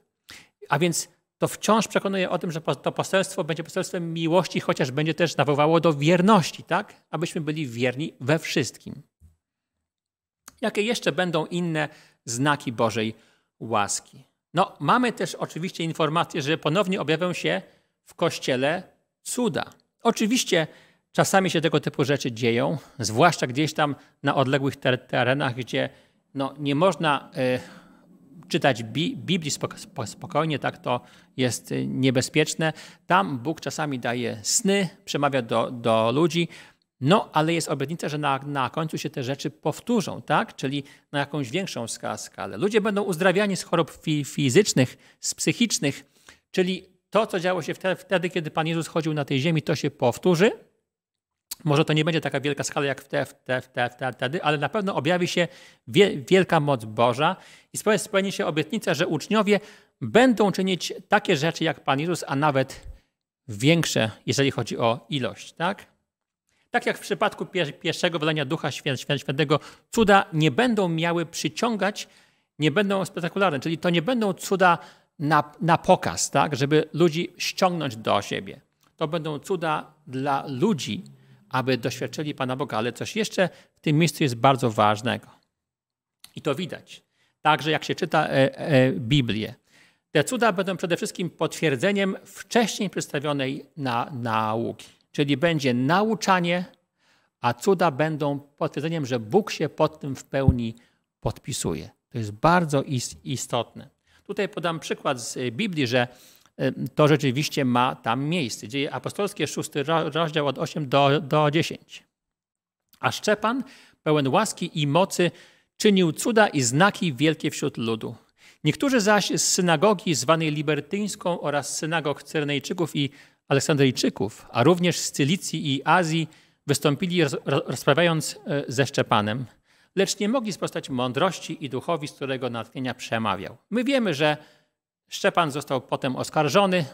A więc to wciąż przekonuje o tym, że to poselstwo będzie poselstwem miłości, chociaż będzie też nawoływało do wierności, tak? Abyśmy byli wierni we wszystkim. Jakie jeszcze będą inne znaki Bożej łaski? No, mamy też oczywiście informację, że ponownie objawią się w kościele cuda. Oczywiście czasami się tego typu rzeczy dzieją, zwłaszcza gdzieś tam na odległych terenach, gdzie no, nie można y, czytać bi Biblii spokojnie, tak to jest e, niebezpieczne. Tam Bóg czasami daje sny, przemawia do, do ludzi. No, ale jest obietnica, że na, na końcu się te rzeczy powtórzą, tak? Czyli na jakąś większą skalę. Ludzie będą uzdrawiani z chorób fi fizycznych, z psychicznych, czyli to, co działo się wtedy, wtedy, kiedy Pan Jezus chodził na tej ziemi, to się powtórzy. Może to nie będzie taka wielka skala jak wtedy, wtedy, wtedy ale na pewno objawi się wie, wielka moc Boża i spełni się obietnica, że uczniowie będą czynić takie rzeczy jak Pan Jezus, a nawet większe, jeżeli chodzi o ilość, tak? Tak jak w przypadku pierwszego wylania Ducha Świętego, cuda nie będą miały przyciągać, nie będą spektakularne, czyli to nie będą cuda na, na pokaz, tak, żeby ludzi ściągnąć do siebie. To będą cuda dla ludzi, aby doświadczyli Pana Boga, ale coś jeszcze w tym miejscu jest bardzo ważnego. I to widać. Także jak się czyta e, e, Biblię. Te cuda będą przede wszystkim potwierdzeniem wcześniej przedstawionej na, nauki. Czyli będzie nauczanie, a cuda będą potwierdzeniem, że Bóg się pod tym w pełni podpisuje. To jest bardzo istotne. Tutaj podam przykład z e, Biblii, że e, to rzeczywiście ma tam miejsce. Dzieje apostolskie, szósty rozdział od 8 do, do 10. A Szczepan, pełen łaski i mocy, czynił cuda i znaki wielkie wśród ludu. Niektórzy zaś z synagogi zwanej libertyńską oraz synagog Cernejczyków i Aleksandryjczyków, a również z Cylicji i Azji wystąpili roz, rozprawiając e, ze Szczepanem, lecz nie mogli sprostać mądrości i duchowi, z którego natchnienia przemawiał. My wiemy, że Szczepan został potem oskarżony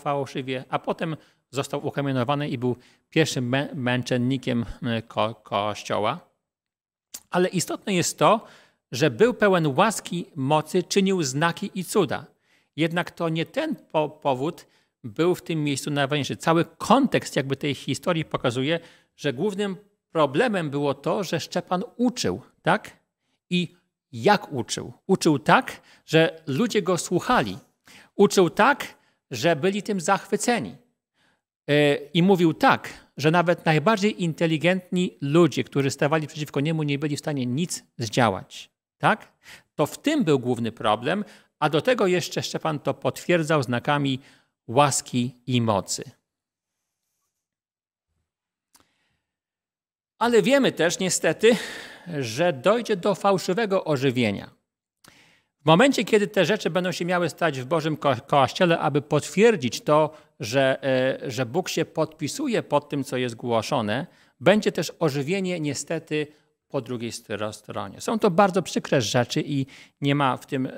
fałszywie, a potem został ukamienowany i był pierwszym mę męczennikiem ko Kościoła. Ale istotne jest to, że był pełen łaski, mocy, czynił znaki i cuda. Jednak to nie ten po powód, był w tym miejscu najważniejszy. Cały kontekst jakby tej historii pokazuje, że głównym problemem było to, że Szczepan uczył, tak? I jak uczył? Uczył tak, że ludzie go słuchali. Uczył tak, że byli tym zachwyceni. E, I mówił tak, że nawet najbardziej inteligentni ludzie, którzy stawali przeciwko niemu, nie byli w stanie nic zdziałać. Tak? To w tym był główny problem, a do tego jeszcze Szczepan to potwierdzał znakami łaski i mocy. Ale wiemy też niestety, że dojdzie do fałszywego ożywienia. W momencie, kiedy te rzeczy będą się miały stać w Bożym Ko Kościele, aby potwierdzić to, że, e, że Bóg się podpisuje pod tym, co jest głoszone, będzie też ożywienie niestety po drugiej stronie. Są to bardzo przykre rzeczy i nie ma w tym e,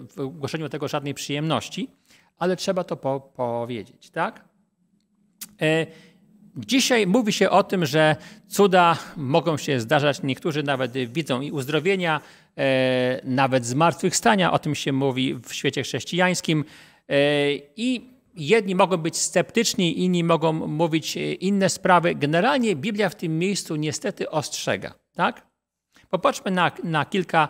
w głoszeniu tego żadnej przyjemności ale trzeba to po powiedzieć, tak? E, dzisiaj mówi się o tym, że cuda mogą się zdarzać. Niektórzy nawet widzą i uzdrowienia, e, nawet zmartwychwstania. O tym się mówi w świecie chrześcijańskim. E, I jedni mogą być sceptyczni, inni mogą mówić inne sprawy. Generalnie Biblia w tym miejscu niestety ostrzega. Tak? Popatrzmy na, na kilka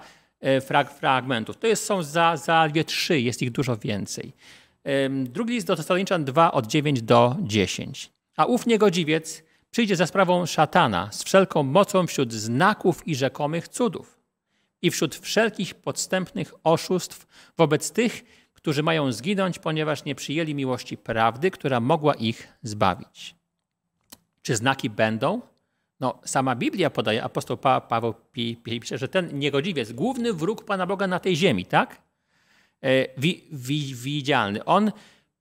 frag, fragmentów. To jest, są zaledwie za trzy, jest ich dużo więcej. Drugi list do Tesaloniczan 2 od 9 do 10. A ów niegodziwiec przyjdzie za sprawą szatana z wszelką mocą wśród znaków i rzekomych cudów i wśród wszelkich podstępnych oszustw wobec tych, którzy mają zginąć, ponieważ nie przyjęli miłości prawdy, która mogła ich zbawić. Czy znaki będą? No, sama Biblia podaje, apostoł pa Paweł pisze, że ten niegodziwiec, główny wróg Pana Boga na tej ziemi, tak? E, wi, wi, widzialny. On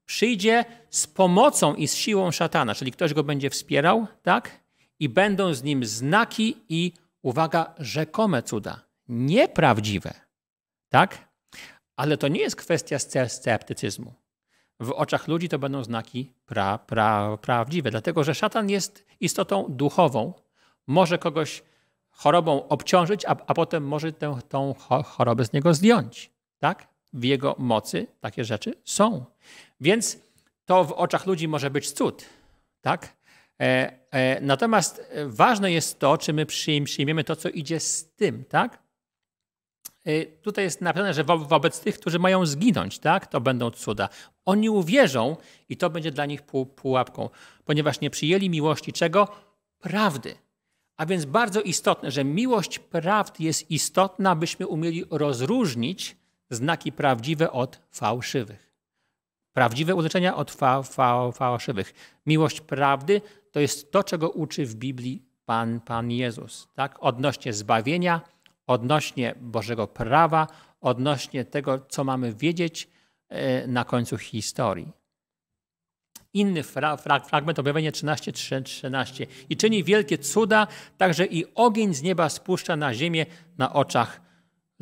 przyjdzie z pomocą i z siłą szatana, czyli ktoś go będzie wspierał, tak? I będą z nim znaki i, uwaga, rzekome cuda. Nieprawdziwe, tak? Ale to nie jest kwestia sceptycyzmu. W oczach ludzi to będą znaki pra, pra, prawdziwe, dlatego że szatan jest istotą duchową. Może kogoś chorobą obciążyć, a, a potem może tę, tą chorobę z niego zdjąć. Tak? w jego mocy takie rzeczy są. Więc to w oczach ludzi może być cud, tak? E, e, natomiast ważne jest to, czy my przyjmiemy to, co idzie z tym, tak? E, tutaj jest napisane, że wo wobec tych, którzy mają zginąć, tak, to będą cuda. Oni uwierzą i to będzie dla nich pu pułapką, ponieważ nie przyjęli miłości czego? Prawdy. A więc bardzo istotne, że miłość prawd jest istotna, byśmy umieli rozróżnić znaki prawdziwe od fałszywych. Prawdziwe oznaczenia od fa, fa, fałszywych. Miłość prawdy to jest to, czego uczy w Biblii Pan, Pan Jezus. Tak? Odnośnie zbawienia, odnośnie Bożego prawa, odnośnie tego, co mamy wiedzieć e, na końcu historii. Inny fra, fra, fragment objawienie 13, 13. I czyni wielkie cuda, także i ogień z nieba spuszcza na ziemię na oczach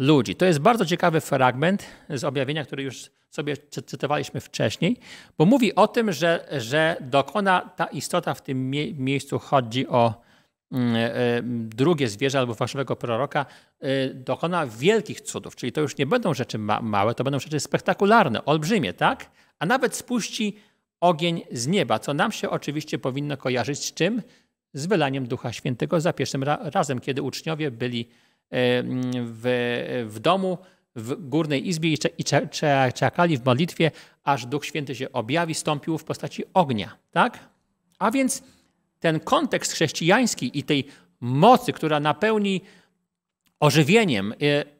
ludzi. To jest bardzo ciekawy fragment z objawienia, który już sobie cytowaliśmy wcześniej, bo mówi o tym, że, że dokona ta istota w tym mie miejscu chodzi o mm, e, e, drugie zwierzę albo fałszywego proroka, e, dokona wielkich cudów. Czyli to już nie będą rzeczy ma małe, to będą rzeczy spektakularne, olbrzymie, tak? A nawet spuści ogień z nieba, co nam się oczywiście powinno kojarzyć z czym? Z wylaniem Ducha Świętego za pierwszym ra razem, kiedy uczniowie byli w, w domu, w górnej izbie i, czekali w modlitwie, aż Duch Święty się objawi, stąpił w postaci ognia. Tak? A więc ten kontekst chrześcijański i tej mocy, która napełni ożywieniem e,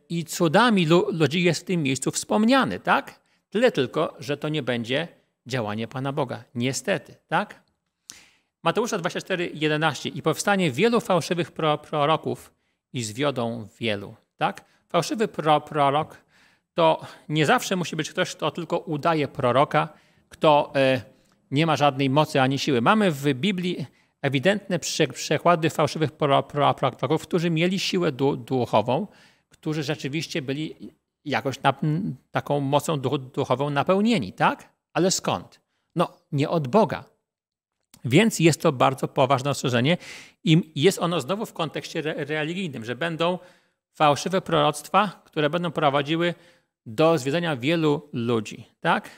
i cudami ludzi jest w tym miejscu wspomniany, tak? Tyle tylko, że to nie będzie działanie Pana Boga. Niestety, tak? Mateusza 11 I powstanie wielu fałszywych proroków, i zwiodą wielu. Tak? Fałszywy pro prorok to nie zawsze musi być ktoś, kto tylko udaje proroka, kto e, nie ma żadnej mocy ani siły. Mamy w Biblii ewidentne przekłady fałszywych proroków, którzy mieli siłę duchową, którzy rzeczywiście byli jakoś na, taką mocą duchową napełnieni, tak? Ale skąd? No, nie od Boga. Więc jest to bardzo poważne ostrzeżenie i jest ono znowu w kontekście religijnym, że będą fałszywe proroctwa, które będą prowadziły do zwiedzenia wielu ludzi. Tak?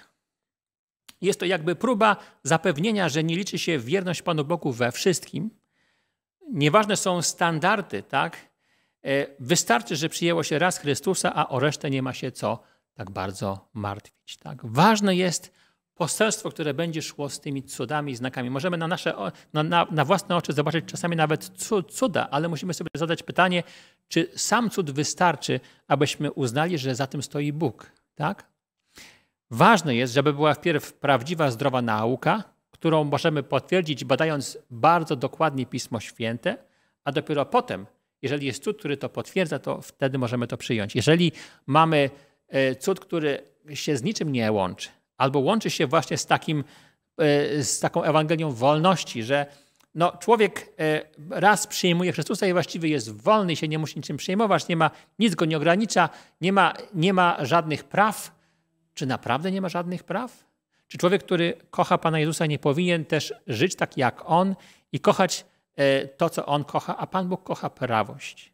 Jest to jakby próba zapewnienia, że nie liczy się wierność Panu Bogu we wszystkim. Nieważne są standardy, tak? E, wystarczy, że przyjęło się raz Chrystusa, a o resztę nie ma się co tak bardzo martwić. Tak? Ważne jest, poselstwo, które będzie szło z tymi cudami i znakami. Możemy na, nasze, na, na, na własne oczy zobaczyć czasami nawet cuda, ale musimy sobie zadać pytanie, czy sam cud wystarczy, abyśmy uznali, że za tym stoi Bóg. Tak? Ważne jest, żeby była wpierw prawdziwa, zdrowa nauka, którą możemy potwierdzić badając bardzo dokładnie Pismo Święte, a dopiero potem, jeżeli jest cud, który to potwierdza, to wtedy możemy to przyjąć. Jeżeli mamy e, cud, który się z niczym nie łączy, albo łączy się właśnie z, takim, e, z taką Ewangelią wolności, że no, człowiek e, raz przyjmuje Chrystusa i właściwie jest wolny i się nie musi niczym przejmować, nie ma, nic go nie ogranicza, nie ma, nie ma żadnych praw. Czy naprawdę nie ma żadnych praw? Czy człowiek, który kocha Pana Jezusa, nie powinien też żyć tak jak On i kochać e, to, co On kocha, a Pan Bóg kocha prawość?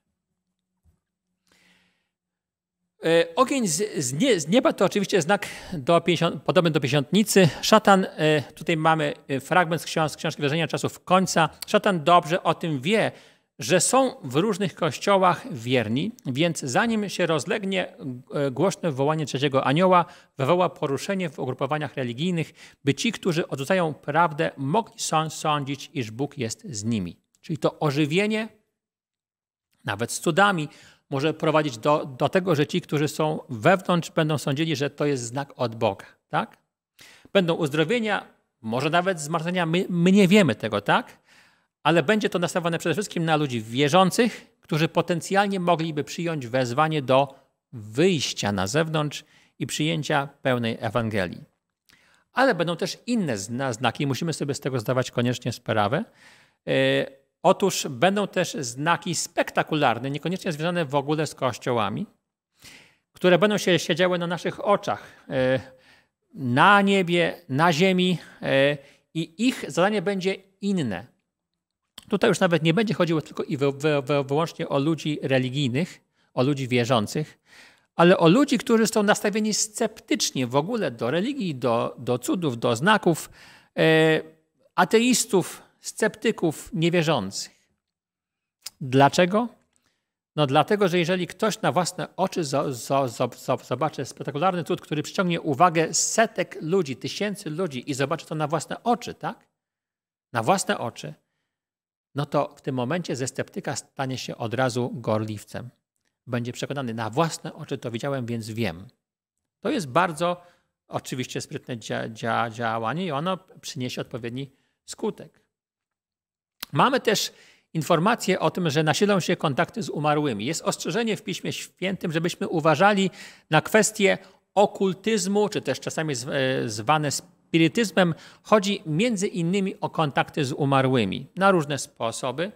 E, ogień z, nieba to oczywiście znak do podobny do pięćdziesiątnicy. Szatan, e, tutaj mamy e, fragment z, książ, książki Wierzenia Czasów Końca. Szatan dobrze o tym wie, że są w różnych kościołach wierni, więc zanim się rozlegnie głośne wołanie trzeciego anioła, wywoła poruszenie w ugrupowaniach religijnych, by ci, którzy odrzucają prawdę, mogli sądzić, iż Bóg jest z nimi. Czyli to ożywienie, nawet z cudami, może prowadzić do, do tego, że ci, którzy są wewnątrz, będą sądzili, że to jest znak od Boga. Tak? Będą uzdrowienia, może nawet zmartwienia, my, my nie wiemy tego, tak? Ale będzie to nastawione przede wszystkim na ludzi wierzących, którzy potencjalnie mogliby przyjąć wezwanie do wyjścia na zewnątrz i przyjęcia pełnej Ewangelii. Ale będą też inne znaki, musimy sobie z tego zdawać koniecznie sprawę. E, Otóż będą też znaki spektakularne, niekoniecznie związane w ogóle z kościołami, które będą się siedziały na naszych oczach, e, na niebie, na ziemi e, i ich zadanie będzie inne. Tutaj już nawet nie będzie chodziło tylko i wyłącznie o ludzi religijnych, o ludzi wierzących, ale o ludzi, którzy są nastawieni sceptycznie w ogóle do religii, do, do cudów, do znaków, e, ateistów, sceptyków niewierzących. Dlaczego? No dlatego, że jeżeli ktoś na własne oczy zobaczy spektakularny cud, który przyciągnie uwagę setek ludzi, tysięcy ludzi i zobaczy to na własne oczy, tak? Na własne oczy, no to w tym momencie ze sceptyka stanie się od razu gorliwcem. Będzie przekonany, na własne oczy to widziałem, więc wiem. To jest bardzo oczywiście sprytne dzia, dzia, działanie i ono przyniesie odpowiedni skutek. Mamy też informacje o tym, że nasilą się kontakty z umarłymi. Jest ostrzeżenie w Piśmie Świętym, żebyśmy uważali na kwestie okultyzmu, czy też czasami e, zwane spirytyzmem. Chodzi między innymi o kontakty z umarłymi na różne sposoby.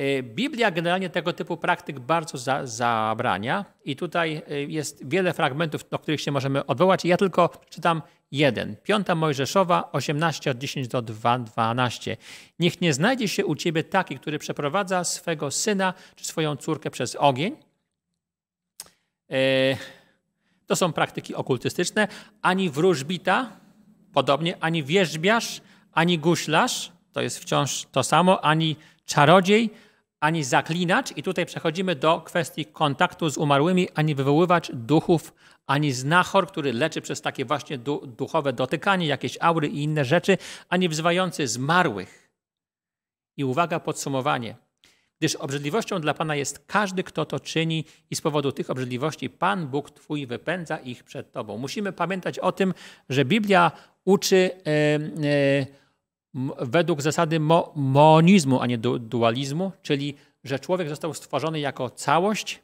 Y, Biblia generalnie tego typu praktyk bardzo za, zabrania i tutaj y, jest wiele fragmentów, do których się możemy odwołać. Ja tylko czytam jeden. Piąta Mojżeszowa, 18 od 10 do 2, 12. Niech nie znajdzie się u ciebie taki, który przeprowadza swego syna czy swoją córkę przez ogień. Y, to są praktyki okultystyczne. Ani wróżbita, podobnie, ani wierzbiarz, ani guślarz, to jest wciąż to samo, ani czarodziej, ani zaklinać, i tutaj przechodzimy do kwestii kontaktu z umarłymi, ani wywoływać duchów, ani znachor, który leczy przez takie właśnie du duchowe dotykanie, jakieś aury i inne rzeczy, ani wzywający zmarłych. I uwaga, podsumowanie. Gdyż obrzydliwością dla Pana jest każdy, kto to czyni, i z powodu tych obrzydliwości Pan Bóg Twój wypędza ich przed Tobą. Musimy pamiętać o tym, że Biblia uczy. Yy, yy, według zasady mo, monizmu, a nie du, dualizmu, czyli że człowiek został stworzony jako całość.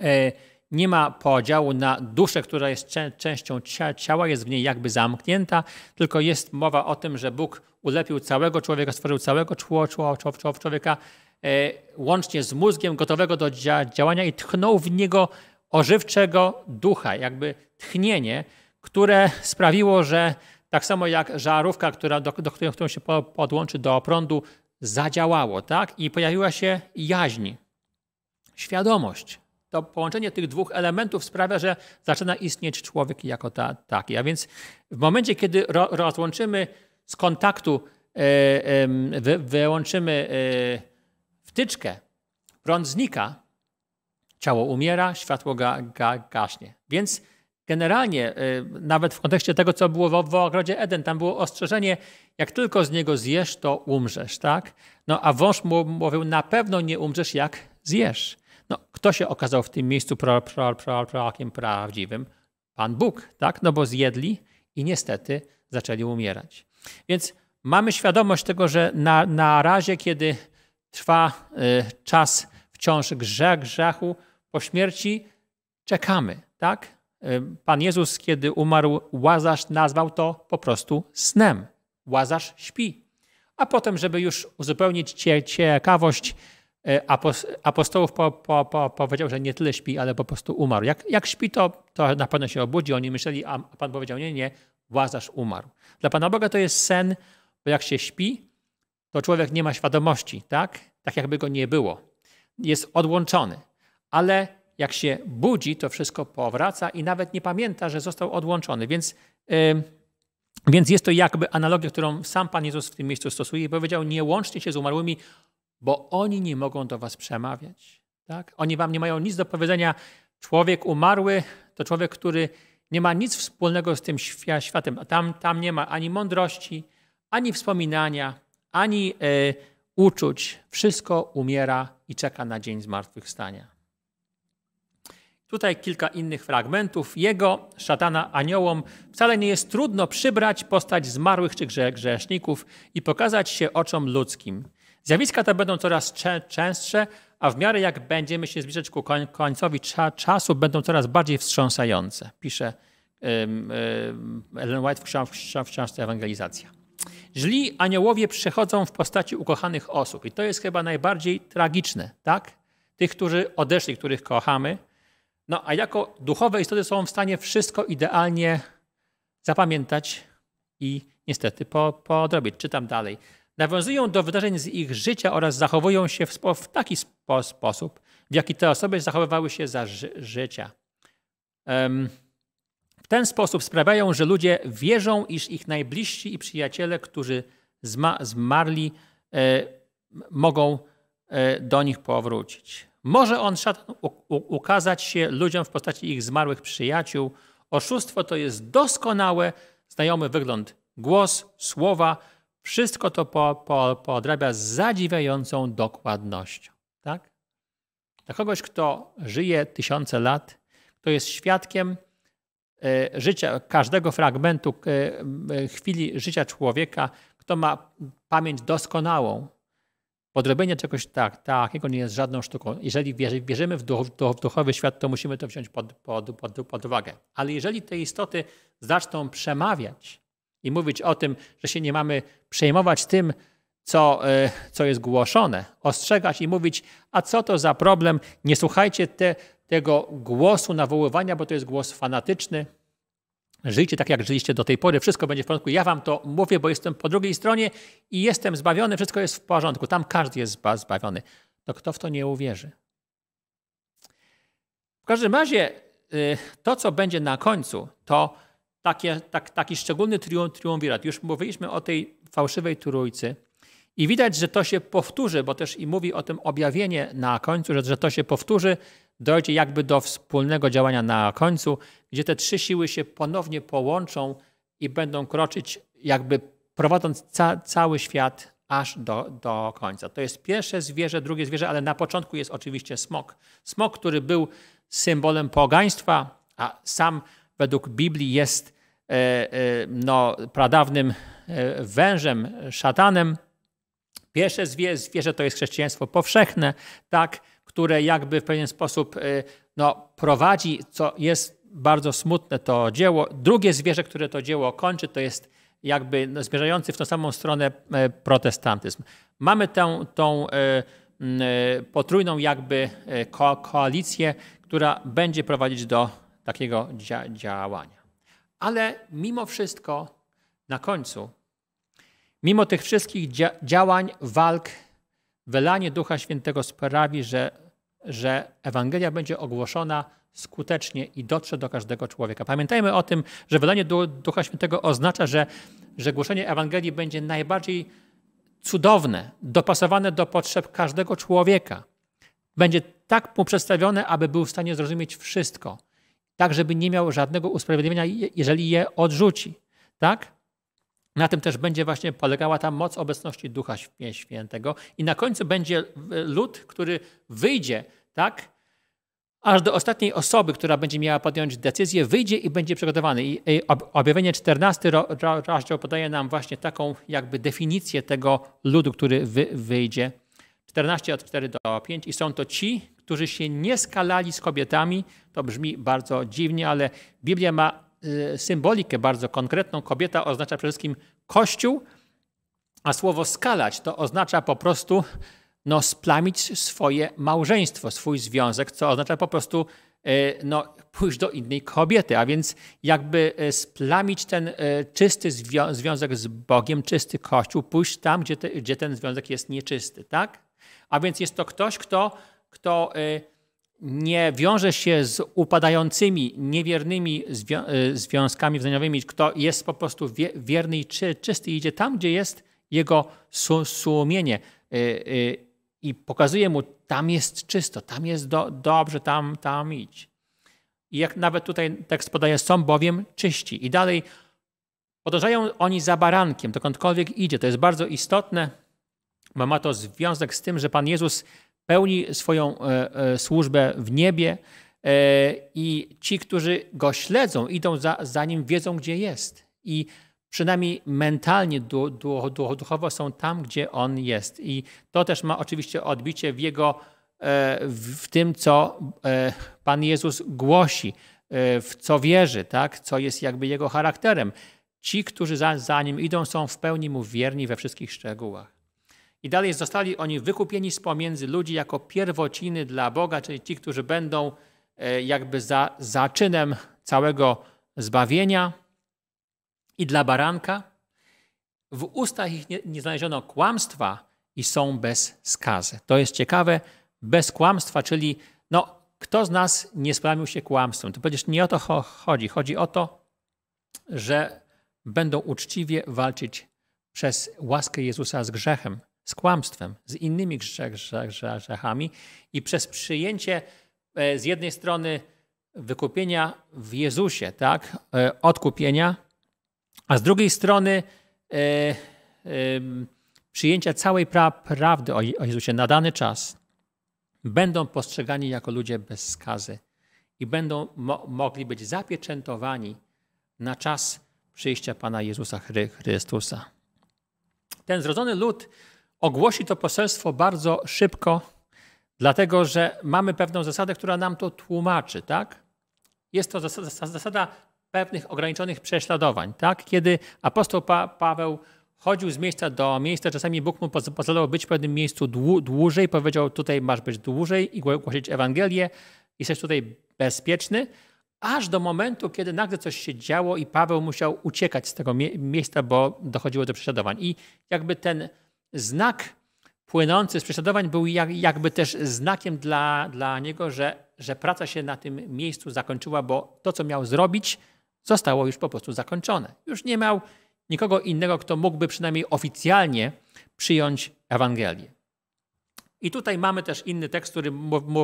E, nie ma podziału na duszę, która jest częścią ciała, jest w niej jakby zamknięta, tylko jest mowa o tym, że Bóg ulepił całego człowieka, stworzył całego człowieka e, łącznie z mózgiem gotowego do dzia, działania i tchnął w niego ożywczego ducha, jakby tchnienie, które sprawiło, że tak samo jak żarówka, która, do, do, którą się podłączy do prądu, zadziałało, tak? I pojawiła się jaźń, świadomość. To połączenie tych dwóch elementów sprawia, że zaczyna istnieć człowiek jako ta, taki. A więc w momencie, kiedy ro, rozłączymy z kontaktu, e, wy, wyłączymy e, wtyczkę, prąd znika, ciało umiera, światło ga, ga, gaśnie. Więc Generalnie, y, nawet w kontekście tego, co było w, ogrodzie Eden, tam było ostrzeżenie, jak tylko z niego zjesz, to umrzesz, tak? No a wąż mu mówił, na pewno nie umrzesz, jak zjesz. No, kto się okazał w tym miejscu prawdziwym? Pan Bóg, tak? No bo zjedli i niestety zaczęli umierać. Więc mamy świadomość tego, że na, na razie, kiedy trwa y, czas wciąż grzech, grzechu, po śmierci czekamy, tak? Pan Jezus, kiedy umarł, Łazarz nazwał to po prostu snem. Łazarz śpi. A potem, żeby już uzupełnić ciekawość, e, apostołów po, po, po, powiedział, że nie tyle śpi, ale po prostu umarł. Jak, jak śpi, to, to na pewno się obudzi. Oni myśleli, a Pan powiedział, nie, nie, Łazarz umarł. Dla Pana Boga to jest sen, bo jak się śpi, to człowiek nie ma świadomości, tak? Tak jakby go nie było. Jest odłączony. Ale jak się budzi, to wszystko powraca i nawet nie pamięta, że został odłączony. Więc, yy, więc jest to jakby analogia, którą sam Pan Jezus w tym miejscu stosuje i powiedział: Nie łączcie się z umarłymi, bo oni nie mogą do Was przemawiać. Tak? Oni Wam nie mają nic do powiedzenia. Człowiek umarły to człowiek, który nie ma nic wspólnego z tym światem. Tam, tam nie ma ani mądrości, ani wspominania, ani yy, uczuć. Wszystko umiera i czeka na dzień zmartwychwstania. Tutaj kilka innych fragmentów. Jego, szatana aniołom, wcale nie jest trudno przybrać postać zmarłych czy grzeszników i pokazać się oczom ludzkim. Zjawiska te będą coraz częstsze, a w miarę jak będziemy się zbliżać ku koń końcowi cza czasu, będą coraz bardziej wstrząsające, pisze um, um, Ellen White w, książ w książce Ewangelizacja. Źli aniołowie przechodzą w postaci ukochanych osób i to jest chyba najbardziej tragiczne, tak? Tych, którzy odeszli, których kochamy – no a jako duchowe istoty są w stanie wszystko idealnie zapamiętać i niestety podrobić. Czytam dalej. Nawiązują do wydarzeń z ich życia oraz zachowują się w, w taki spo sposób, w jaki te osoby zachowywały się za ży życia. Um, w ten sposób sprawiają, że ludzie wierzą, iż ich najbliżsi i przyjaciele, którzy zma zmarli, e, mogą e, do nich powrócić. Może on, szatan, ukazać się ludziom w postaci ich zmarłych przyjaciół. Oszustwo to jest doskonałe, znajomy wygląd, głos, słowa. Wszystko to po, po, podrabia z zadziwiającą dokładnością. Tak? Dla kogoś, kto żyje tysiące lat, kto jest świadkiem e, życia, każdego fragmentu e, e, chwili życia człowieka, kto ma pamięć doskonałą, Podrobienie czegoś tak, takiego nie jest żadną sztuką. Jeżeli wierzymy w, duch, w duchowy świat, to musimy to wziąć pod, pod, pod, pod uwagę. Ale jeżeli te istoty zaczną przemawiać i mówić o tym, że się nie mamy przejmować tym, co, e, co jest głoszone, ostrzegać i mówić, a co to za problem, nie słuchajcie te, tego głosu nawoływania, bo to jest głos fanatyczny, Żyjcie tak, jak żyliście do tej pory, wszystko będzie w porządku. Ja wam to mówię, bo jestem po drugiej stronie i jestem zbawiony, wszystko jest w porządku. Tam każdy jest zbawiony. To kto w to nie uwierzy? W każdym razie y, to, co będzie na końcu, to takie, tak, taki szczególny triumf triumvirat. Już mówiliśmy o tej fałszywej trójcy i widać, że to się powtórzy, bo też i mówi o tym objawienie na końcu, że, że to się powtórzy dojdzie jakby do wspólnego działania na końcu, gdzie te trzy siły się ponownie połączą i będą kroczyć, jakby prowadząc ca cały świat aż do, do końca. To jest pierwsze zwierzę, drugie zwierzę, ale na początku jest oczywiście smok. Smok, który był symbolem pogaństwa, a sam według Biblii jest e, e, no, pradawnym e, wężem, szatanem. Pierwsze zwierzę to jest chrześcijaństwo powszechne, tak, które jakby w pewien sposób y, no, prowadzi, co jest bardzo smutne to dzieło. Drugie zwierzę, które to dzieło kończy, to jest jakby no, zmierzający w tą samą stronę e, protestantyzm. Mamy tę, tą e, e, potrójną jakby ko koalicję, która będzie prowadzić do takiego dzia działania. Ale mimo wszystko na końcu, mimo tych wszystkich dzia działań, walk, wylanie Ducha Świętego sprawi, że że Ewangelia będzie ogłoszona skutecznie i dotrze do każdego człowieka. Pamiętajmy o tym, że wydanie Ducha Świętego oznacza, że, że głoszenie Ewangelii będzie najbardziej cudowne, dopasowane do potrzeb każdego człowieka. Będzie tak mu przedstawione, aby był w stanie zrozumieć wszystko, tak żeby nie miał żadnego usprawiedliwienia, jeżeli je odrzuci. Tak? Na tym też będzie właśnie polegała ta moc obecności Ducha Świętego. I na końcu będzie lud, który wyjdzie, tak? Aż do ostatniej osoby, która będzie miała podjąć decyzję, wyjdzie i będzie przygotowany. I objawienie 14 rozdział podaje nam właśnie taką jakby definicję tego ludu, który wy, wyjdzie. 14 od 4 do 5 i są to ci, którzy się nie skalali z kobietami. To brzmi bardzo dziwnie, ale Biblia ma Y, symbolikę bardzo konkretną. Kobieta oznacza przede wszystkim kościół, a słowo skalać to oznacza po prostu no, splamić swoje małżeństwo, swój związek, co oznacza po prostu y, no, pójść do innej kobiety, a więc jakby y, splamić ten czysty zwią związek z Bogiem, czysty kościół, pójść tam, gdzie, te, gdzie ten związek jest nieczysty, tak? A więc jest to ktoś, kto, kto nie wiąże się z upadającymi, niewiernymi zwią e, związkami wznaniowymi, kto jest po prostu wie wierny i czy czysty, idzie tam, gdzie jest jego su sumienie y y i pokazuje mu, tam jest czysto, tam jest do dobrze, tam, tam idź. I jak nawet tutaj tekst podaje, są bowiem czyści. I dalej podążają oni za barankiem, dokądkolwiek idzie. To jest bardzo istotne, bo ma to związek z tym, że Pan Jezus pełni swoją e, e, służbę w niebie e, i ci, którzy go śledzą, idą za, za nim, wiedzą, gdzie jest. I przynajmniej mentalnie, duchowo są tam, gdzie on jest. I to też ma oczywiście odbicie w jego, w tym, co Pan Jezus głosi, w co wierzy, tak? co jest jakby jego charakterem. Ci, którzy za, za nim idą, są w pełni mu wierni we wszystkich szczegółach. I dalej zostali oni wykupieni z pomiędzy ludzi jako pierwociny dla Boga, czyli ci, którzy będą e, jakby za zaczynem całego zbawienia i dla baranka. W ustach ich nie, nie znaleziono kłamstwa i są bez skazy. To jest ciekawe, bez kłamstwa, czyli no, kto z nas nie sprawił się kłamstwem? To przecież nie o to chodzi. Chodzi o to, że będą uczciwie walczyć przez łaskę Jezusa z grzechem z kłamstwem, z innymi grzechami i przez przyjęcie e, z jednej strony wykupienia w Jezusie, tak, e, odkupienia, a z drugiej strony e, przyjęcia całej pra prawdy o, o Jezusie na dany czas, będą postrzegani jako ludzie bez skazy i będą mo mogli być zapieczętowani na czas przyjścia Pana Jezusa Chry Chrystusa. Ten zrodzony lud ogłosi to poselstwo bardzo szybko, dlatego że mamy pewną zasadę, która nam to tłumaczy, tak? Jest to zasada, zasada pewnych ograniczonych prześladowań, tak? Kiedy apostoł pa Paweł chodził z miejsca do miejsca, czasami Bóg mu pozwalał być w pewnym miejscu dłużej, powiedział tutaj masz być dłużej i głosić Ewangelię, jesteś tutaj bezpieczny, aż do momentu, kiedy nagle coś się działo i Paweł musiał uciekać z tego mie miejsca, bo dochodziło do prześladowań. I jakby ten znak płynący z prześladowań był jak, jakby też znakiem dla, dla niego, że, że praca się na tym miejscu zakończyła, bo to, co miał zrobić, zostało już po prostu zakończone. Już nie miał nikogo innego, kto mógłby przynajmniej oficjalnie przyjąć Ewangelię. I tutaj mamy też inny tekst, który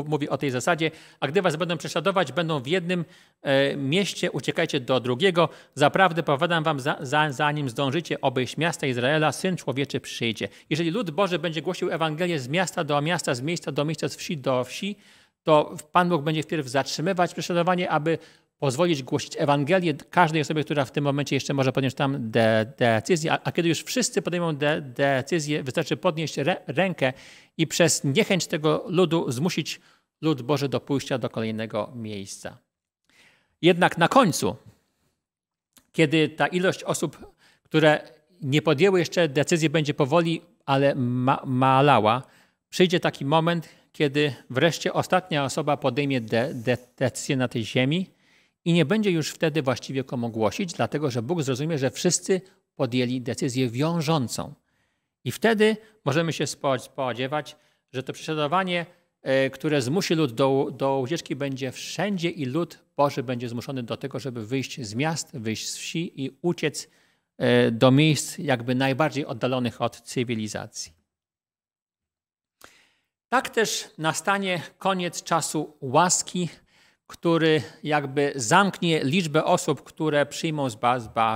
mówi o tej zasadzie. A gdy was będą prześladować, będą w jednym e, mieście, uciekajcie do drugiego. Zaprawdę powiadam wam, za, za, zanim zdążycie obejść miasta Izraela, Syn Człowieczy przyjdzie. Jeżeli lud Boży będzie głosił Ewangelię z miasta do miasta, z miejsca do miejsca, z wsi do wsi, to Pan Bóg będzie wpierw zatrzymywać prześladowanie, aby pozwolić głosić Ewangelię każdej osobie, która w tym momencie jeszcze może podjąć tam de, decyzję, a, a, kiedy już wszyscy podejmą de, decyzję, wystarczy podnieść re, rękę i przez niechęć tego ludu zmusić lud Boży do pójścia do kolejnego miejsca. Jednak na końcu, kiedy ta ilość osób, które nie podjęły jeszcze decyzji, będzie powoli, ale ma, malała, przyjdzie taki moment, kiedy wreszcie ostatnia osoba podejmie de, de, decyzję na tej ziemi, i nie będzie już wtedy właściwie komu głosić, dlatego że Bóg zrozumie, że wszyscy podjęli decyzję wiążącą. I wtedy możemy się spodziewać, że to prześladowanie, e, które zmusi lud do, do ucieczki, będzie wszędzie i lud Boży będzie zmuszony do tego, żeby wyjść z miast, wyjść z wsi i uciec e, do miejsc jakby najbardziej oddalonych od cywilizacji. Tak też nastanie koniec czasu łaski, który jakby zamknie liczbę osób, które przyjmą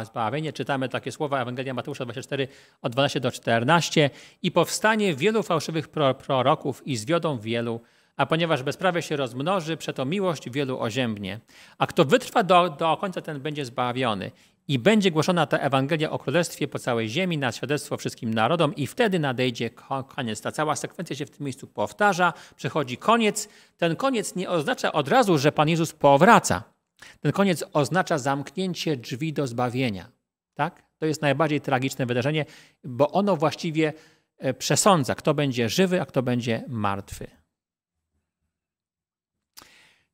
zbawienie. Czytamy takie słowa Ewangelia Mateusza 24 od 12 do 14 i powstanie wielu fałszywych proroków i zwiodą wielu, a ponieważ bezprawie się rozmnoży, przeto miłość wielu oziębnie. A kto wytrwa do, do końca, ten będzie zbawiony i będzie głoszona ta Ewangelia o Królestwie po całej ziemi na świadectwo wszystkim narodom i wtedy nadejdzie koniec. Ta cała sekwencja się w tym miejscu powtarza, przychodzi koniec. Ten koniec nie oznacza od razu, że Pan Jezus powraca. Ten koniec oznacza zamknięcie drzwi do zbawienia. Tak? To jest najbardziej tragiczne wydarzenie, bo ono właściwie e, przesądza, kto będzie żywy, a kto będzie martwy.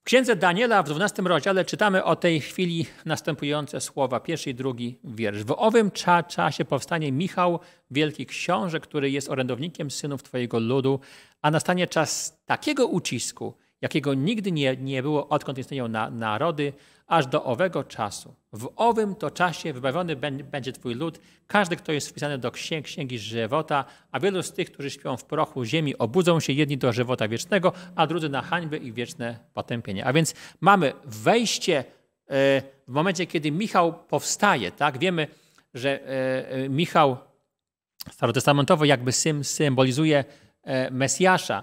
W księdze Daniela w 12 rozdziale czytamy o tej chwili następujące słowa, pierwszy i drugi wiersz. W owym cza czasie powstanie Michał, wielki książę, który jest orędownikiem synów Twojego ludu, a nastanie czas takiego ucisku, jakiego nigdy nie, nie było, odkąd istnieją na, narody, aż do owego czasu. W owym to czasie wybawiony będzie Twój lud, każdy, kto jest wpisany do księg, księgi żywota, a wielu z tych, którzy śpią w prochu ziemi, obudzą się jedni do żywota wiecznego, a drudzy na hańby i wieczne potępienie. A więc mamy wejście e, w momencie, kiedy Michał powstaje. Tak? Wiemy, że e, e, Michał starotestamentowo jakby symbolizuje Mesjasza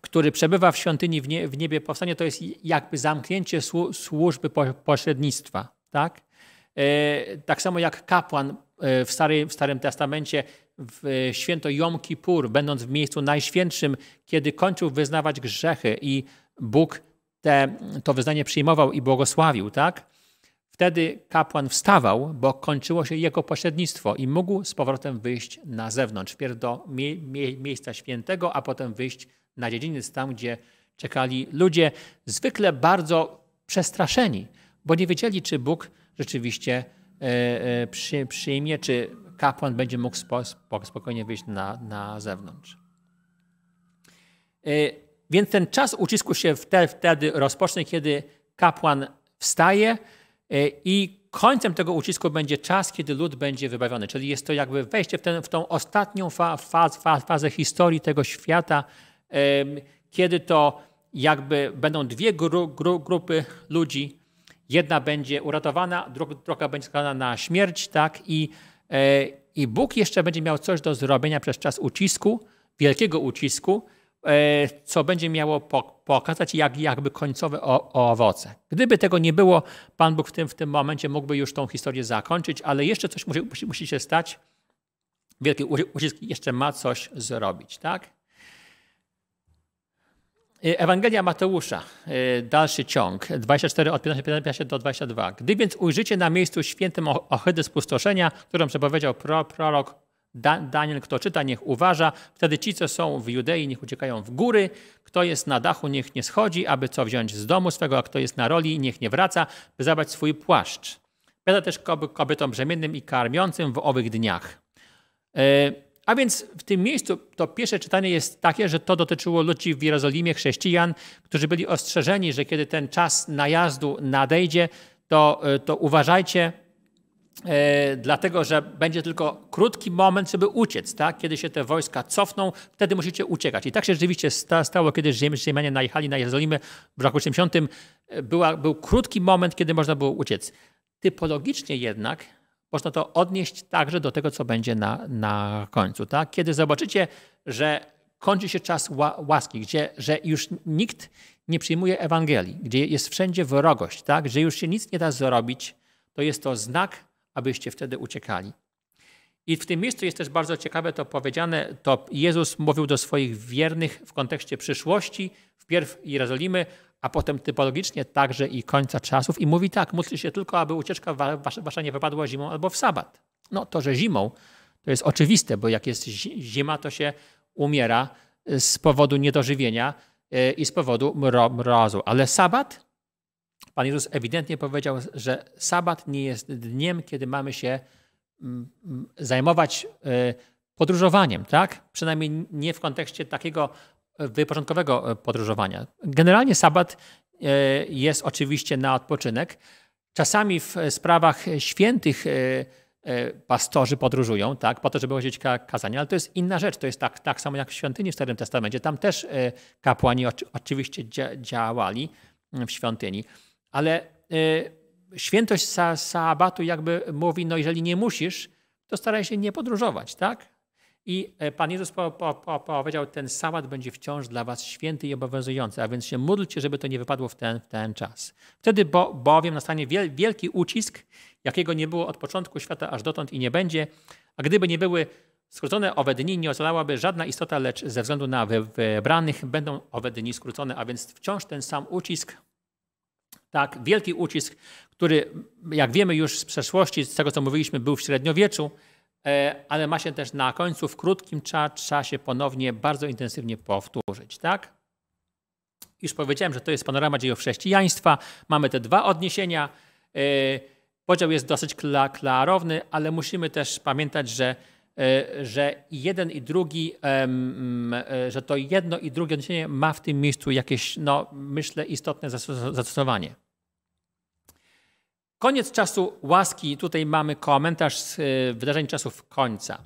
który przebywa w świątyni w niebie powstanie, to jest jakby zamknięcie służby pośrednictwa. Tak, e, tak samo jak kapłan e, w, Stary, w Starym Testamencie w e, święto Jom Kippur, będąc w miejscu najświętszym, kiedy kończył wyznawać grzechy i Bóg te, to wyznanie przyjmował i błogosławił, tak? Wtedy kapłan wstawał, bo kończyło się jego pośrednictwo i mógł z powrotem wyjść na zewnątrz, wpierw do mie, mie, miejsca świętego, a potem wyjść na dziedziniec, tam gdzie czekali ludzie, zwykle bardzo przestraszeni, bo nie wiedzieli, czy Bóg rzeczywiście e, e, przy, przyjmie, czy kapłan będzie mógł spokojnie wyjść na, na zewnątrz. E, więc ten czas ucisku się wtedy rozpocznie, kiedy kapłan wstaje i końcem tego ucisku będzie czas, kiedy lud będzie wybawiony. Czyli jest to jakby wejście w, ten, w tą ostatnią fa faz, fazę historii tego świata, kiedy to jakby będą dwie gru, gru, grupy ludzi. Jedna będzie uratowana, druga, druga będzie skazana na śmierć, tak? I, e, I Bóg jeszcze będzie miał coś do zrobienia przez czas ucisku, wielkiego ucisku, e, co będzie miało pokazać jak, jakby końcowe owoce. Gdyby tego nie było, Pan Bóg w tym, w tym momencie mógłby już tą historię zakończyć, ale jeszcze coś musi, musi się stać. Wielki ucisk jeszcze ma coś zrobić, tak? Y, Ewangelia Mateusza, y, dalszy ciąg, 24 od 15, do 22. Gdy więc ujrzycie na miejscu świętym ohydy spustoszenia, którą przepowiedział pro, prorok Daniel, kto czyta, niech uważa. Wtedy ci, co są w Judei, niech uciekają w góry. Kto jest na dachu, niech nie schodzi, aby co wziąć z domu swego, a kto jest na roli, niech nie wraca, by zabrać swój płaszcz. Biada też kobietom brzemiennym i karmiącym w owych dniach. Y, a więc w tym miejscu to pierwsze czytanie jest takie, że to dotyczyło ludzi w Jerozolimie, chrześcijan, którzy byli ostrzeżeni, że kiedy ten czas najazdu nadejdzie, to, e, to uważajcie, e, dlatego że będzie tylko krótki moment, żeby uciec. Tak? Kiedy się te wojska cofną, wtedy musicie uciekać. I tak się rzeczywiście stało, kiedy Rzymianie najechali na Jerozolimę w roku 70. E, była, był krótki moment, kiedy można było uciec. Typologicznie jednak można to odnieść także do tego, co będzie na, na końcu. Tak? Kiedy zobaczycie, że kończy się czas łaski, gdzie, że już nikt nie przyjmuje Ewangelii, gdzie jest wszędzie wrogość, tak? że już się nic nie da zrobić, to jest to znak, abyście wtedy uciekali. I w tym miejscu jest też bardzo ciekawe to powiedziane, to Jezus mówił do swoich wiernych w kontekście przyszłości, wpierw Jerozolimy, a potem typologicznie także i końca czasów i mówi tak, módlcie się tylko, aby ucieczka wasza nie wypadła zimą albo w sabat. No to, że zimą, to jest oczywiste, bo jak jest zima, to się umiera y, z powodu niedożywienia y, i z powodu mrozu. Ale sabat, Pan Jezus ewidentnie powiedział, że sabat nie jest dniem, kiedy mamy się mm, mm, zajmować y, podróżowaniem, tak? Przynajmniej nie w kontekście takiego wypoczątkowego e, podróżowania. Generalnie sabat e, jest oczywiście na odpoczynek. Czasami w e, sprawach świętych pastorzy podróżują, tak, po to, żeby głosić kazania, ale to jest inna rzecz. To jest tak, tak samo jak w świątyni w Starym Testamencie. Tam też kapłani oczywiście działali w świątyni, ale świętość sabatu jakby mówi, no jeżeli nie musisz, to staraj się nie podróżować, tak? I e, Pan Jezus powiedział, ten sabat będzie wciąż dla was święty i obowiązujący, a więc się módlcie, żeby to nie wypadło w ten, w ten czas. Wtedy bo, bowiem nastanie wielki ucisk, jakiego nie było od początku świata aż dotąd i nie będzie, a gdyby nie były skrócone owe dni, nie ocalałaby żadna istota, lecz ze względu na wybranych będą owe dni skrócone, a więc wciąż ten sam ucisk, tak, wielki ucisk, który jak wiemy już z przeszłości, z tego co mówiliśmy, był w średniowieczu, E, ale ma się też na końcu w krótkim czasie ponownie bardzo intensywnie powtórzyć, tak? Już powiedziałem, że to jest panorama dziejów chrześcijaństwa. Mamy te dwa odniesienia. E, podział jest dosyć klarowny, ale musimy też pamiętać, że, e, że jeden i drugi, mm, że to jedno i drugie odniesienie ma w tym miejscu jakieś, no, myślę, istotne zastosowanie. Koniec czasu łaski, tutaj mamy komentarz z e, wydarzeń czasów końca.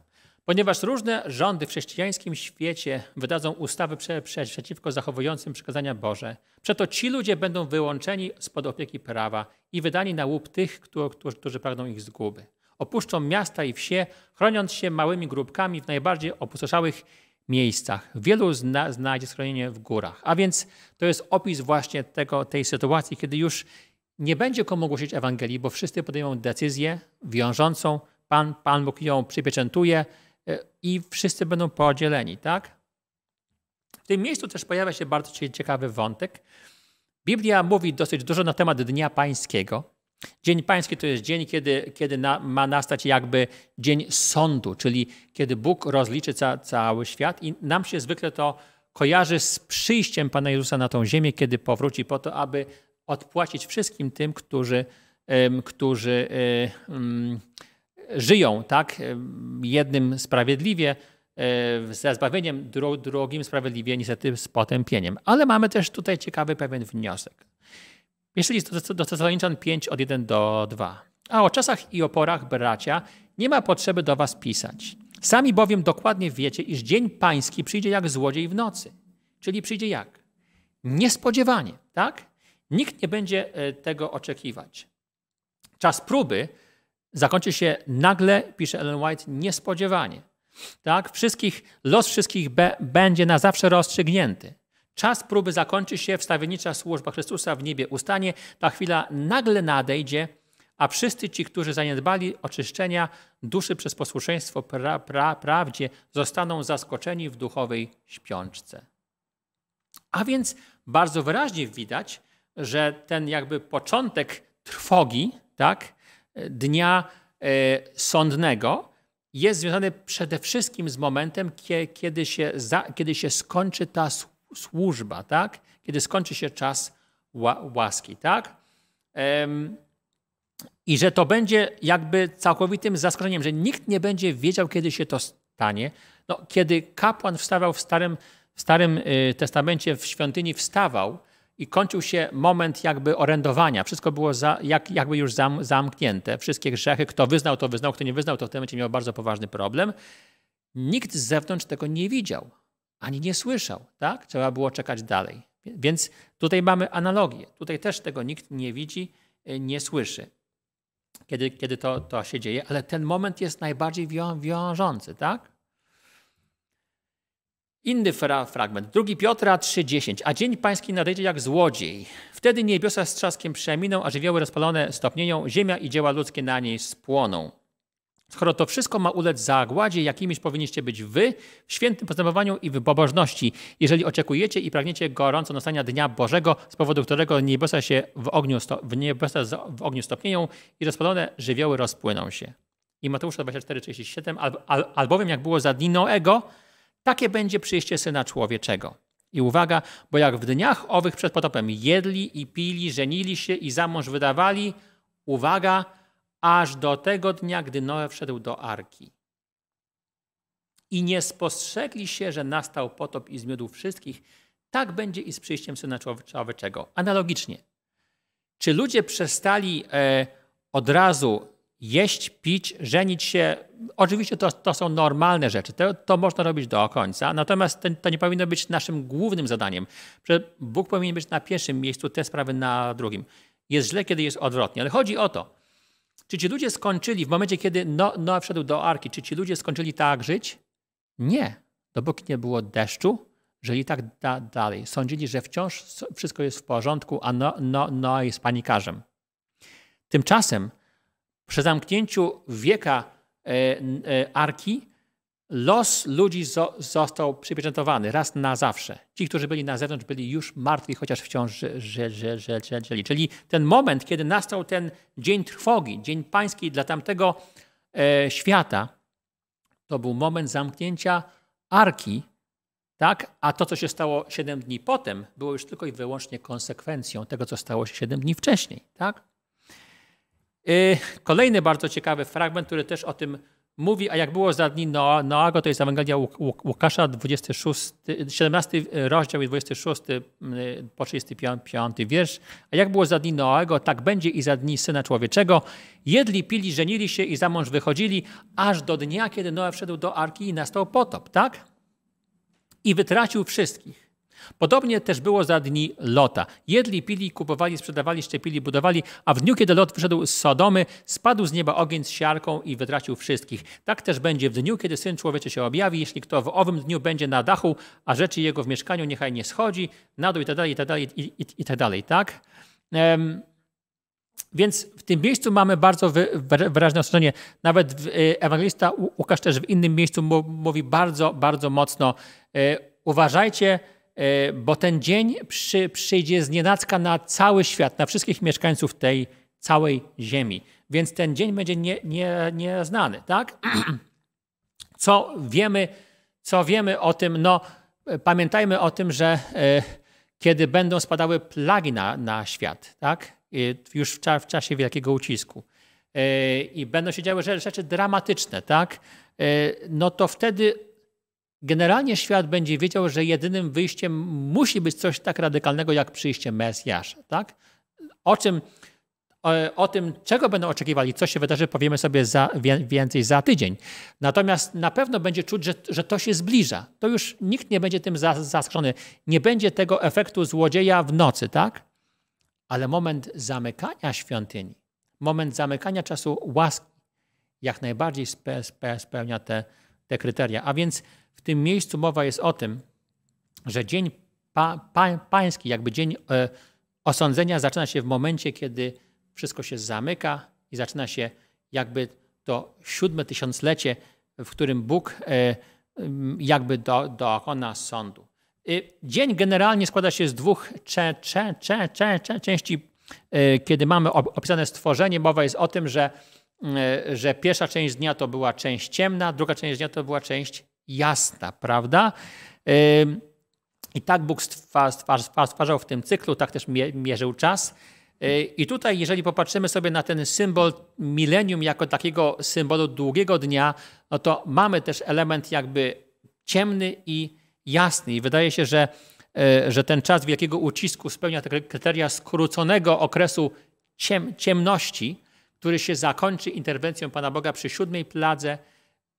Ponieważ różne rządy w chrześcijańskim świecie wydadzą ustawy prze, prze, przeciwko zachowującym przykazania Boże, przeto ci ludzie będą wyłączeni spod opieki prawa i wydani na łup tych, którzy, którzy pragną ich zguby. Opuszczą miasta i wsie, chroniąc się małymi grupkami w najbardziej opustoszałych miejscach. Wielu zna, znajdzie schronienie w górach. A więc to jest opis właśnie tego, tej sytuacji, kiedy już nie będzie komu głosić Ewangelii, bo wszyscy podejmą decyzję wiążącą. Pan, Pan Bóg ją przypieczętuje e, i wszyscy będą podzieleni, tak? W tym miejscu też pojawia się bardzo ciekawy wątek. Biblia mówi dosyć dużo na temat Dnia Pańskiego. Dzień Pański to jest dzień, kiedy, kiedy na, ma nastać jakby dzień sądu, czyli kiedy Bóg rozliczy ca, cały świat i nam się zwykle to kojarzy z przyjściem Pana Jezusa na tą ziemię, kiedy powróci po to, aby odpłacić wszystkim tym, którzy, którzy e, żyją tak jednym sprawiedliwie, e, ze zbawieniem, drugim sprawiedliwie, niestety z potępieniem. Ale mamy też tutaj ciekawy pewien wniosek. Jeśli list do Tesaloniczan 5 od 1 do 2. A o czasach i oporach, bracia, nie ma potrzeby do was pisać. Sami bowiem dokładnie wiecie, iż dzień pański przyjdzie jak złodziej w nocy. Czyli przyjdzie jak? Niespodziewanie, tak? Nikt nie będzie e, tego oczekiwać. Czas próby zakończy się nagle, pisze Ellen White, niespodziewanie. Tak? Wszystkich, los wszystkich be, będzie na zawsze rozstrzygnięty. Czas próby zakończy się, wstawiennicza służba Chrystusa w niebie ustanie. Ta chwila nagle nadejdzie, a wszyscy ci, którzy zaniedbali oczyszczenia duszy przez posłuszeństwo pra, pra, prawdzie, zostaną zaskoczeni w duchowej śpiączce. A więc bardzo wyraźnie widać, że ten jakby początek trwogi, tak, dnia e, sądnego jest związany przede wszystkim z momentem, kiedy się, kiedy się skończy ta służba, tak, kiedy skończy się czas łaski, tak. I że to będzie jakby całkowitym zaskoczeniem, że nikt nie będzie wiedział, kiedy się to stanie. No, kiedy kapłan wstawał w Starym, w Starym y, Testamencie w świątyni, wstawał i kończył się moment jakby orędowania. Wszystko było za, jak, jakby już zam, zamknięte. Wszystkie grzechy, kto wyznał, to wyznał, kto nie wyznał, to w tym momencie miał bardzo poważny problem. Nikt z zewnątrz tego nie widział, ani nie słyszał. Tak? Trzeba było czekać dalej. Więc tutaj mamy analogię. Tutaj też tego nikt nie widzi, e, nie słyszy, kiedy, kiedy to, to się dzieje, ale ten moment jest najbardziej wią, wiążący. Tak? Inny fra- fragment, 2 Piotra 3,10. A dzień pański nadejdzie jak złodziej. Wtedy niebiosa z trzaskiem przeminą, a żywioły rozpalone stopnieją, ziemia i dzieła ludzkie na niej spłoną. Skoro to wszystko ma ulec zagładzie, jakimiś powinniście być wy w świętym postępowaniu i w pobożności, jeżeli oczekujecie i pragniecie gorąco nastania Dnia Bożego, z powodu którego niebiosa się w ogniu, sto, w niebiosa w ogniu stopnieją i rozpalone żywioły rozpłyną się. I Mateusza 24,37 al, al, Albowiem jak było za dni Noego, takie będzie przyjście Syna Człowieczego. I uwaga, bo jak w dniach owych przed potopem jedli i pili, żenili się i za mąż wydawali, uwaga, aż do tego dnia, gdy Noe wszedł do arki. I nie spostrzegli się, że nastał potop i zmiódł wszystkich, tak będzie i z przyjściem Syna Człowieczego. Analogicznie. Czy ludzie przestali e, od razu jeść, pić, żenić się. Oczywiście to, to są normalne rzeczy, to, to można robić do końca, natomiast to, to nie powinno być naszym głównym zadaniem. Że Bóg powinien być na pierwszym miejscu, te sprawy na drugim. Jest źle, kiedy jest odwrotnie, ale chodzi o to, czy ci ludzie skończyli w momencie, kiedy no, wszedł do arki, czy ci ludzie skończyli tak żyć? Nie. Dopóki nie było deszczu, żyli tak da, dalej. Sądzili, że wciąż wszystko jest w porządku, a no, no, no jest panikarzem. Tymczasem przy zamknięciu wieka e, e, arki los ludzi został przypieczętowany raz na zawsze. Ci, którzy byli na zewnątrz, byli już martwi, chociaż wciąż żyli. Czyli ten moment, kiedy nastał ten dzień trwogi, dzień pański dla tamtego e, świata, to był moment zamknięcia arki, tak? a to, co się stało 7 dni potem, było już tylko i wyłącznie konsekwencją tego, co stało się 7 dni wcześniej. Tak? Y, kolejny bardzo ciekawy fragment, który też o tym mówi, a jak było za dni no, Noago, to jest Ewangelia Łukasza, 26, 17 rozdział i 26 y, po 35 wiersz. A jak było za dni Noago, tak będzie i za dni Syna Człowieczego. Jedli, pili, żenili się i za mąż wychodzili, aż do dnia, kiedy Noe wszedł do Arki i nastał potop, tak? I wytracił wszystkich. Podobnie też było za dni Lota. Jedli, pili, kupowali, sprzedawali, szczepili, budowali, a w dniu, kiedy Lot wyszedł z Sodomy, spadł z nieba ogień z siarką i wytracił wszystkich. Tak też będzie w dniu, kiedy Syn Człowieczy się objawi. Jeśli kto w owym dniu będzie na dachu, a rzeczy jego w mieszkaniu niechaj nie schodzi, na dół i tak dalej, i tak dalej, i, tak dalej, tak? Um, więc w tym miejscu mamy bardzo wyraźne ostrzeżenie. Nawet y, ewangelista Łukasz też w innym miejscu mówi bardzo, bardzo mocno e, uważajcie, E, bo ten dzień przy, przyjdzie znienacka na cały świat, na wszystkich mieszkańców tej całej ziemi. Więc ten dzień będzie nieznany, nie, nie, tak? Co wiemy, co wiemy o tym? No, pamiętajmy o tym, że e, kiedy będą spadały plagi na, na świat, tak? Już w, w czasie wielkiego ucisku. E, I będą się działy rzeczy dramatyczne, tak? No to wtedy Generalnie świat będzie wiedział, że jedynym wyjściem musi być coś tak radykalnego jak przyjście Mesjasza. Tak? O, czym, o, o tym, czego będą oczekiwali, co się wydarzy, powiemy sobie za, więcej za tydzień. Natomiast na pewno będzie czuć, że, że to się zbliża. To już nikt nie będzie tym zaskoczony. Nie będzie tego efektu złodzieja w nocy, tak? Ale moment zamykania świątyni, moment zamykania czasu łaski, jak najbardziej spełnia te, te kryteria. A więc w tym miejscu mowa jest o tym, że dzień pa, pa, pański, jakby dzień e, osądzenia zaczyna się w momencie, kiedy wszystko się zamyka i zaczyna się jakby to siódme tysiąclecie, w którym Bóg e, jakby do, dookona sądu. E, dzień generalnie składa się z dwóch cze, cze, cze, cze, cze, części. E, kiedy mamy opisane stworzenie, mowa jest o tym, że, e, że pierwsza część dnia to była część ciemna, druga część dnia to była część jasna, prawda? I tak Bóg stwarzał w tym cyklu, tak też mierzył czas. Y, I tutaj, jeżeli popatrzymy sobie na ten symbol milenium jako takiego symbolu długiego dnia, no to mamy też element jakby ciemny i jasny. I wydaje się, że, y, że ten czas wielkiego ucisku spełnia te kryteria skróconego okresu ciem, ciemności, który się zakończy interwencją Pana Boga przy siódmej pladze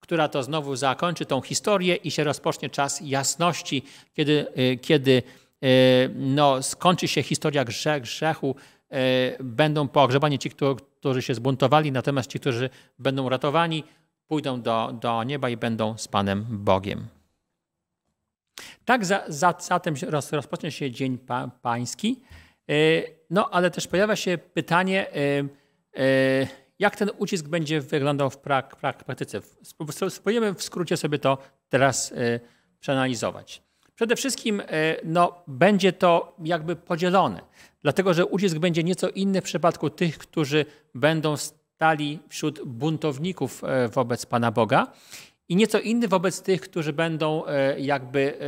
która to znowu zakończy tą historię i się rozpocznie czas jasności, kiedy, y, kiedy y, no, skończy się historia grzech, grzechu, y, będą pogrzebani ci, którzy się zbuntowali, natomiast ci, którzy będą ratowani, pójdą do, do nieba i będą z Panem Bogiem. Tak za, za, zatem roz, rozpocznie się Dzień pa, Pański, no ale też pojawia się pytanie, jak ten ucisk będzie wyglądał w prak, prak, praktyce. Spróbujemy w skrócie sobie to teraz y, przeanalizować. Przede wszystkim y, no, będzie to jakby podzielone, dlatego że ucisk będzie nieco inny w przypadku tych, którzy będą stali wśród buntowników y, wobec Pana Boga i nieco inny wobec tych, którzy będą y, jakby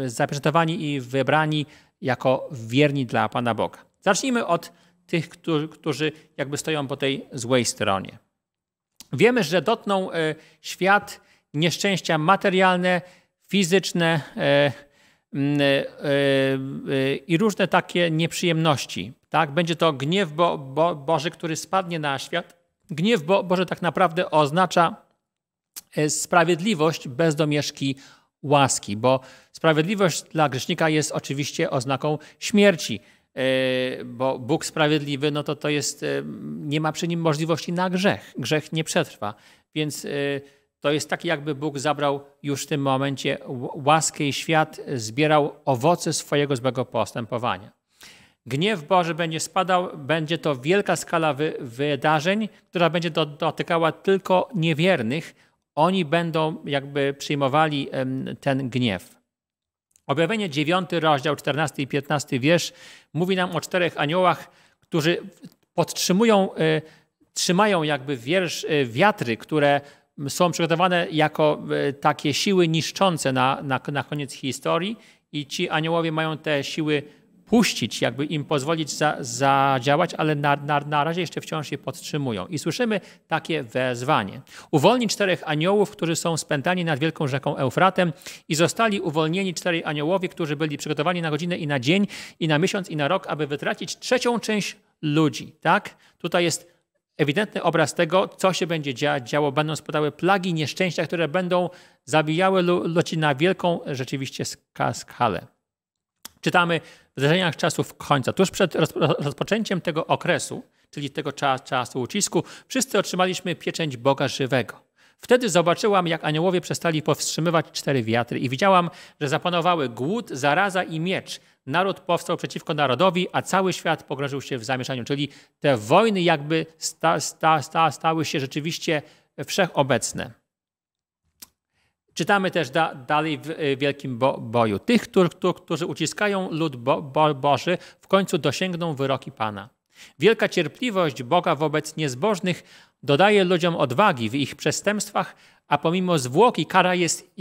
y, zaprezentowani i wybrani jako wierni dla Pana Boga. Zacznijmy od tych, którzy, którzy jakby stoją po tej złej stronie. Wiemy, że dotkną e, świat nieszczęścia materialne, fizyczne e, e, i różne takie nieprzyjemności. Tak? Będzie to gniew Bo Bo Boży, który spadnie na świat. Gniew Bo Boży tak naprawdę oznacza sprawiedliwość bez domieszki łaski, bo sprawiedliwość dla grzesznika jest oczywiście oznaką śmierci. E, bo Bóg sprawiedliwy, no to to jest, e, nie ma przy nim możliwości na grzech. Grzech nie przetrwa. Więc e, to jest tak, jakby Bóg zabrał już w tym momencie łaskę i świat zbierał owoce swojego złego postępowania. Gniew Boży będzie spadał, będzie to wielka skala wy, wydarzeń, która będzie do, dotykała tylko niewiernych. Oni będą jakby przyjmowali ten gniew. Objawienie 9, rozdział 14 i 15 wiersz mówi nam o czterech aniołach, którzy podtrzymują, e, trzymają jakby wiersz, e, wiatry, które są przygotowane jako e, takie siły niszczące na, na, na koniec historii i ci aniołowie mają te siły puścić, jakby im pozwolić za, zadziałać, ale na, na, na razie jeszcze wciąż się podtrzymują. I słyszymy takie wezwanie. Uwolni czterech aniołów, którzy są spętani nad wielką rzeką Eufratem i zostali uwolnieni czterej aniołowie, którzy byli przygotowani na godzinę i na dzień, i na miesiąc, i na rok, aby wytracić trzecią część ludzi. Tak? Tutaj jest ewidentny obraz tego, co się będzie dzia działo. Będą spadały plagi nieszczęścia, które będą zabijały ludzi na wielką rzeczywiście skalę. Czytamy w zdarzeniach czasów końca. Tuż przed rozpoczęciem tego okresu, czyli tego czasu ucisku, wszyscy otrzymaliśmy pieczęć Boga żywego. Wtedy zobaczyłam, jak aniołowie przestali powstrzymywać cztery wiatry i widziałam, że zapanowały głód, zaraza i miecz. Naród powstał przeciwko narodowi, a cały świat pogrążył się w zamieszaniu. Czyli te wojny jakby sta, sta, sta, stały się rzeczywiście wszechobecne. Czytamy też da, dalej w y, wielkim bo, boju. Tych, którzy, którzy uciskają lud bo, bo, Boży, w końcu dosięgną wyroki Pana. Wielka cierpliwość Boga wobec niezbożnych dodaje ludziom odwagi w ich przestępstwach, a pomimo zwłoki kara, jest,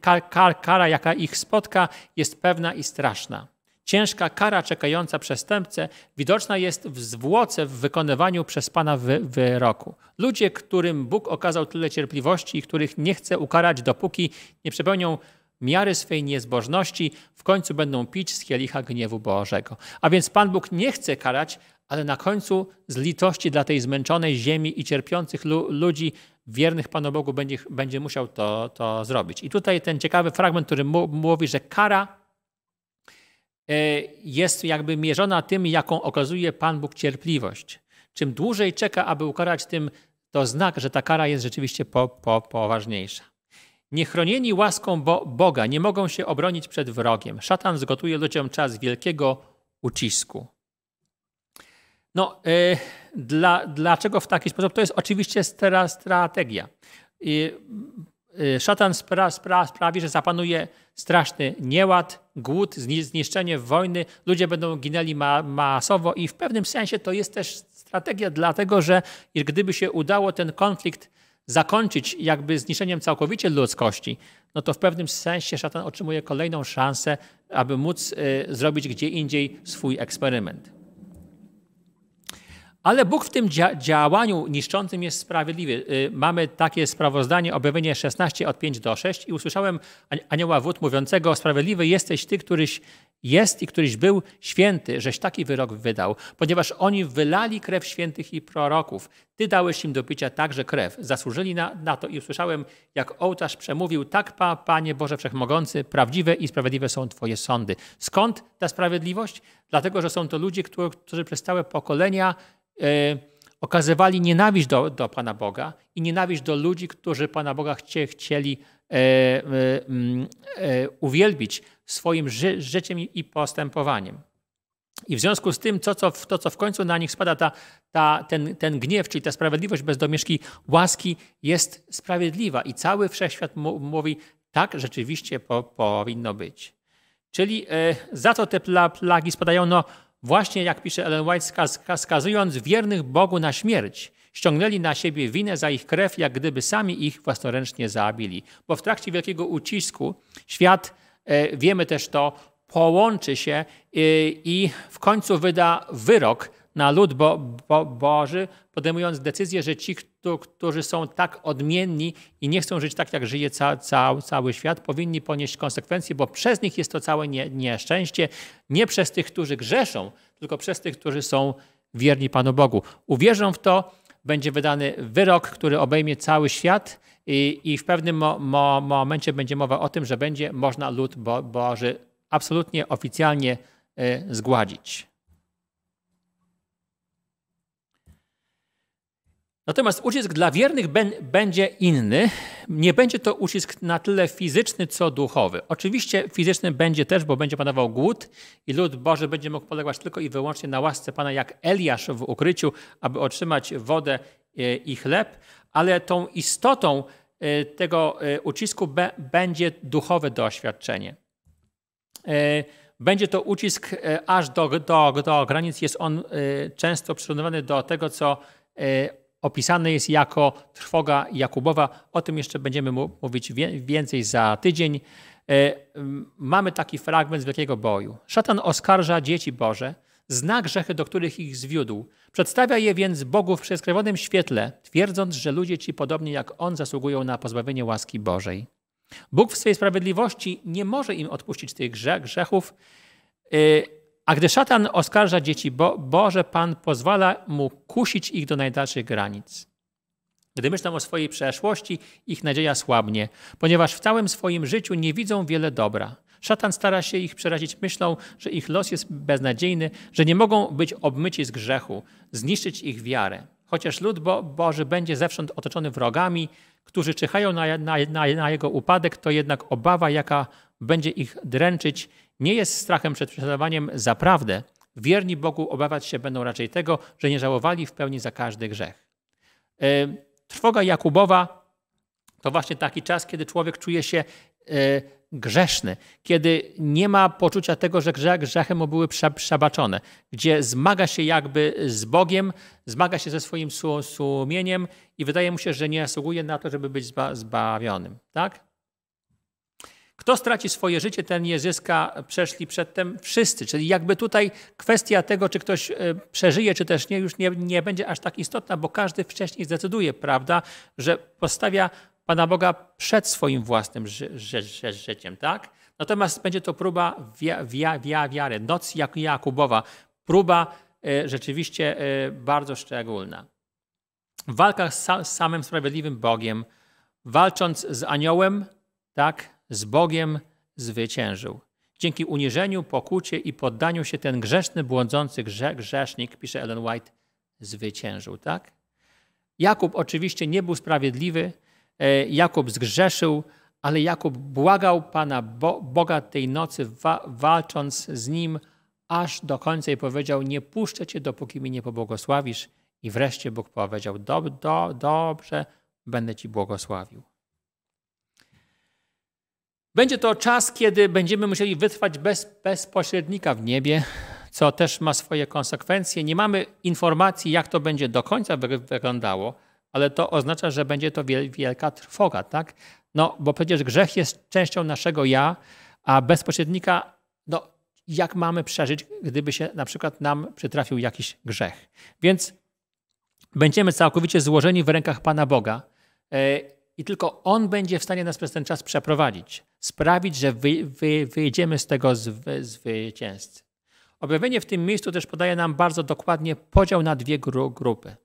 kar, kar, kara jaka ich spotka, jest pewna i straszna. Ciężka kara czekająca przestępcę widoczna jest w zwłoce w wykonywaniu przez Pana wy wyroku. Ludzie, którym Bóg okazał tyle cierpliwości i których nie chce ukarać, dopóki nie przepełnią miary swej niezbożności, w końcu będą pić z kielicha gniewu Bożego. A więc Pan Bóg nie chce karać, ale na końcu z litości dla tej zmęczonej ziemi i cierpiących lu ludzi wiernych Panu Bogu będzie, będzie musiał to, to zrobić. I tutaj ten ciekawy fragment, który mówi, że kara E, jest jakby mierzona tym, jaką okazuje Pan Bóg cierpliwość. Czym dłużej czeka, aby ukarać, tym to znak, że ta kara jest rzeczywiście po, po, poważniejsza. Niechronieni łaską bo Boga nie mogą się obronić przed wrogiem. Szatan zgotuje ludziom czas wielkiego ucisku. No, e, dla, dlaczego w taki sposób? To jest oczywiście stra strategia. E, szatan spra, spra, sprawi, że zapanuje straszny nieład, głód, zniszczenie, wojny. Ludzie będą ginęli ma masowo i w pewnym sensie to jest też strategia, dlatego że gdyby się udało ten konflikt zakończyć jakby zniszczeniem całkowicie ludzkości, no to w pewnym sensie szatan otrzymuje kolejną szansę, aby móc y, zrobić gdzie indziej swój eksperyment. Ale Bóg w tym dzia działaniu niszczącym jest sprawiedliwy. Y, mamy takie sprawozdanie, objawienie 16 od 5 do 6 i usłyszałem anioła wód mówiącego, sprawiedliwy jesteś ty, któryś jest i któryś był święty, żeś taki wyrok wydał, ponieważ oni wylali krew świętych i proroków. Ty dałeś im do picia także krew. Zasłużyli na, na to i usłyszałem, jak ołtarz przemówił, tak pa, Panie Boże Wszechmogący, prawdziwe i sprawiedliwe są Twoje sądy. Skąd ta sprawiedliwość? Dlatego, że są to ludzie, którzy przez całe pokolenia E, okazywali nienawiść do, do Pana Boga i nienawiść do ludzi, którzy Pana Boga chcie, chcieli e, e, mm, e uwielbić swoim ży, życiem i postępowaniem. I w związku z tym, co, co, to, co w końcu na nich spada, ta, ta, ten, ten gniew, czyli ta sprawiedliwość bez domieszki łaski, jest sprawiedliwa. I cały wszechświat mówi, tak rzeczywiście po, powinno być. Czyli e, za co te pla, plagi spadają? No, Właśnie jak pisze Ellen White, skazując wiernych Bogu na śmierć, ściągnęli na siebie winę za ich krew, jak gdyby sami ich własnoręcznie zabili. Bo w trakcie wielkiego ucisku świat, e, wiemy też to, połączy się e, i w końcu wyda wyrok na lud bo, bo, Boży, podejmując decyzję, że ci, którzy są tak odmienni i nie chcą żyć tak, jak żyje ca, ca, cały świat, powinni ponieść konsekwencje, bo przez nich jest to całe nie, nieszczęście. Nie przez tych, którzy grzeszą, tylko przez tych, którzy są wierni Panu Bogu. Uwierzą w to, będzie wydany wyrok, który obejmie cały świat i, i w pewnym mo, mo, momencie będzie mowa o tym, że będzie można lud bo, Boży absolutnie oficjalnie y, zgładzić. Natomiast ucisk dla wiernych będzie inny. Nie będzie to ucisk na tyle fizyczny, co duchowy. Oczywiście fizyczny będzie też, bo będzie panował głód i lud Boży będzie mógł polegać tylko i wyłącznie na łasce Pana, jak Eliasz w ukryciu, aby otrzymać wodę e, i chleb, ale tą istotą e, tego e, ucisku będzie duchowe doświadczenie. Będzie to ucisk aż do, do, do granic, jest on często przyrównywany do tego, co opisany jest jako trwoga Jakubowa. O tym jeszcze będziemy mówić więcej za tydzień. E, mamy taki fragment z Wielkiego Boju. Szatan oskarża dzieci Boże, zna grzechy, do których ich zwiódł. Przedstawia je więc Bogu w przeskrewionym świetle, twierdząc, że ludzie ci, podobnie jak on, zasługują na pozbawienie łaski Bożej. Bóg w swej sprawiedliwości nie może im odpuścić tych grzechów, e, a gdy szatan oskarża dzieci, bo Boże Pan pozwala mu kusić ich do najdalszych granic. Gdy myślą o swojej przeszłości, ich nadzieja słabnie, ponieważ w całym swoim życiu nie widzą wiele dobra. Szatan stara się ich przerazić myślą, że ich los jest beznadziejny, że nie mogą być obmyci z grzechu, zniszczyć ich wiarę. Chociaż lud Bo Boży będzie zewsząd otoczony wrogami, którzy czyhają na, na, na, na jego upadek, to jednak obawa, jaka będzie ich dręczyć, nie jest strachem przed prześladowaniem za prawdę, wierni Bogu obawiać się będą raczej tego, że nie żałowali w pełni za każdy grzech. E, trwoga Jakubowa to właśnie taki czas, kiedy człowiek czuje się e, grzeszny, kiedy nie ma poczucia tego, że grzechy mu były przebaczone, gdzie zmaga się jakby z Bogiem, zmaga się ze swoim sumieniem i wydaje mu się, że nie zasługuje na to, żeby być zbawionym. Tak? Kto straci swoje życie, ten je zyska, przeszli przedtem wszyscy. Czyli jakby tutaj kwestia tego, czy ktoś e, przeżyje, czy też nie, już nie, nie będzie aż tak istotna, bo każdy wcześniej zdecyduje, prawda, że postawia Pana Boga przed swoim własnym ży, ży, ży, życiem, tak? Natomiast będzie to próba wia, wia, wia, wiary, noc jak Jakubowa, próba y, rzeczywiście y, bardzo szczególna. Walka z, sa, z samym sprawiedliwym Bogiem, walcząc z aniołem, tak? z Bogiem zwyciężył. Dzięki uniżeniu, pokucie i poddaniu się ten grzeszny, błądzący grzesznik, pisze Ellen White, zwyciężył, tak? Jakub oczywiście nie był sprawiedliwy, e, Jakub zgrzeszył, ale Jakub błagał Pana Bo Boga tej nocy, wa walcząc z Nim aż do końca i powiedział, nie puszczę Cię, dopóki mi nie pobłogosławisz. I wreszcie Bóg powiedział, do, dobrze, będę Ci błogosławił. Będzie to czas, kiedy będziemy musieli wytrwać bez, bez pośrednika w niebie, co też ma swoje konsekwencje. Nie mamy informacji, jak to będzie do końca wyglądało, ale to oznacza, że będzie to wielka trwoga, tak? No, bo przecież grzech jest częścią naszego ja, a bezpośrednika, no, jak mamy przeżyć, gdyby się na przykład nam przytrafił jakiś grzech? Więc będziemy całkowicie złożeni w rękach Pana Boga e, i tylko On będzie w stanie nas przez ten czas przeprowadzić sprawić, że wy, wy, wyjdziemy z tego zwycięzcy. Objawienie w tym miejscu też podaje nam bardzo dokładnie podział na dwie gru, grupy.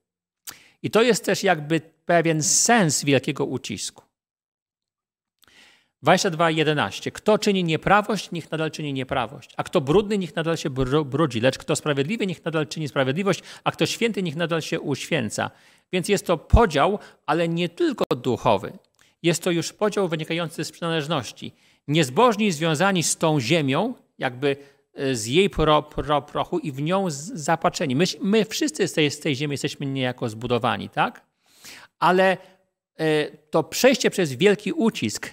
I to jest też jakby pewien sens wielkiego ucisku. 22.11. Kto czyni nieprawość, niech nadal czyni nieprawość, a kto brudny, niech nadal się brudzi, lecz kto sprawiedliwy, niech nadal czyni sprawiedliwość, a kto święty, niech nadal się uświęca. Więc jest to podział, ale nie tylko duchowy, jest to już podział wynikający z przynależności. Niezbożni związani z tą ziemią, jakby e, z jej pro, pro, prochu i w nią zapatrzeni. My, my wszyscy z tej, z tej ziemi jesteśmy niejako zbudowani, tak? Ale e, to przejście przez wielki ucisk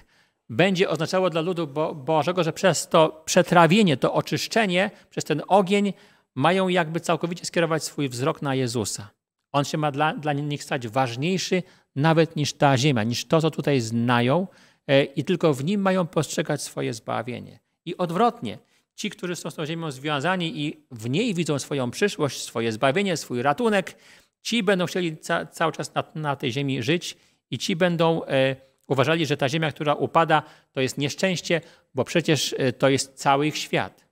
będzie oznaczało dla ludu Bo Bożego, że przez to przetrawienie, to oczyszczenie, przez ten ogień mają jakby całkowicie skierować swój wzrok na Jezusa. On się ma dla, dla nich stać ważniejszy nawet niż ta ziemia, niż to, co tutaj znają e, i tylko w nim mają postrzegać swoje zbawienie. I odwrotnie, ci, którzy są z tą ziemią związani i w niej widzą swoją przyszłość, swoje zbawienie, swój ratunek, ci będą chcieli ca cały czas na, na, tej ziemi żyć i ci będą e, uważali, że ta ziemia, która upada, to jest nieszczęście, bo przecież e, to jest cały ich świat.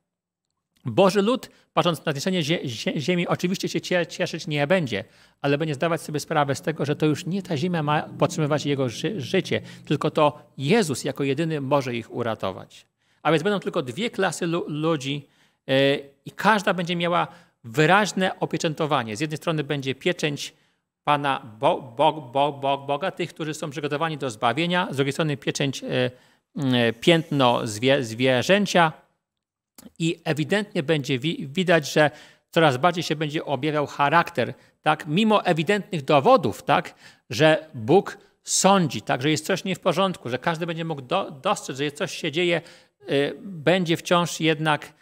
Boży lud, patrząc na zniszczenie ziemi, oczywiście się cieszyć nie będzie, ale będzie zdawać sobie sprawę z tego, że to już nie ta ziemia ma podtrzymywać jego ży życie, tylko to Jezus jako jedyny może ich uratować. A więc będą tylko dwie klasy lu ludzi yy, i każda będzie miała wyraźne opieczętowanie. Z jednej strony będzie pieczęć Pana bo, bo, bo, bo, Boga, tych, którzy są przygotowani do zbawienia, z drugiej strony pieczęć, yy, yy, piętno zwie zwierzęcia, i ewidentnie będzie wi widać, że coraz bardziej się będzie objawiał charakter, tak, mimo ewidentnych dowodów, tak, że Bóg sądzi, tak, że jest coś nie w porządku, że każdy będzie mógł do, dostrzec, że coś się dzieje, y, będzie wciąż jednak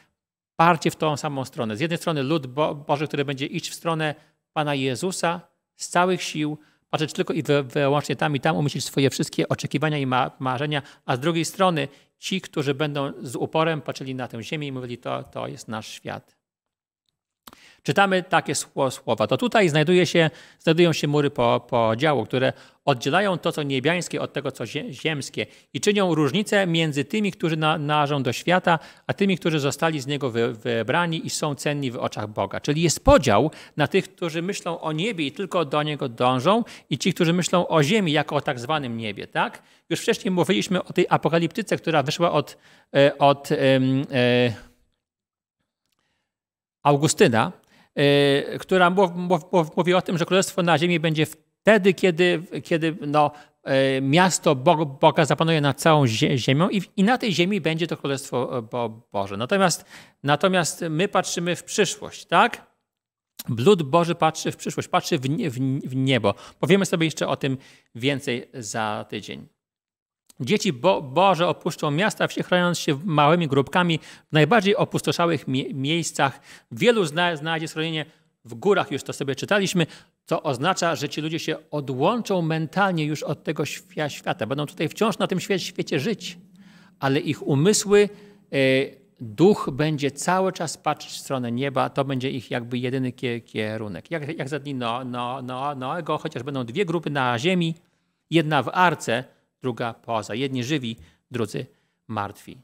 parcie w tą samą stronę. Z jednej strony lud Bo Boży, który będzie iść w stronę Pana Jezusa z całych sił, patrzeć tylko i wyłącznie tam i tam, umieścić swoje wszystkie oczekiwania i marzenia, a z drugiej strony ci, którzy będą z uporem patrzyli na tę ziemię i mówili, to, to jest nasz świat czytamy takie słowa. To tutaj znajduje się, znajdują się mury po, podziału, które oddzielają to, co niebiańskie, od tego, co ziemskie i czynią różnicę między tymi, którzy na, należą do świata, a tymi, którzy zostali z niego wy, wybrani i są cenni w oczach Boga. Czyli jest podział na tych, którzy myślą o niebie i tylko do niego dążą i ci, którzy myślą o ziemi jako o tak zwanym niebie. Tak? Już wcześniej mówiliśmy o tej apokaliptyce, która wyszła od, e, od e, Augustyna, Y, która mówi o tym, że królestwo na ziemi będzie wtedy, kiedy, kiedy no, y, miasto Boga zapanuje nad całą ziemią i, i na tej ziemi będzie to królestwo e, Boże. Natomiast, natomiast my patrzymy w przyszłość, tak? Blud Boży patrzy w przyszłość, patrzy w, nie, w niebo. Powiemy sobie jeszcze o tym więcej za tydzień. Dzieci bo Boże opuszczą miasta, wsi chroniąc się małymi grupkami w najbardziej opustoszałych mie miejscach. Wielu zna znajdzie schronienie w górach, już to sobie czytaliśmy, co oznacza, że ci ludzie się odłączą mentalnie już od tego świata. Będą tutaj wciąż na tym świe świecie żyć, ale ich umysły, e, duch będzie cały czas patrzeć w stronę nieba. To będzie ich jakby jedyny kie kierunek. Jak, jak za dni Noego, no, no, noego. chociaż będą dwie grupy na ziemi, jedna w arce – druga poza. Jedni żywi, drudzy martwi.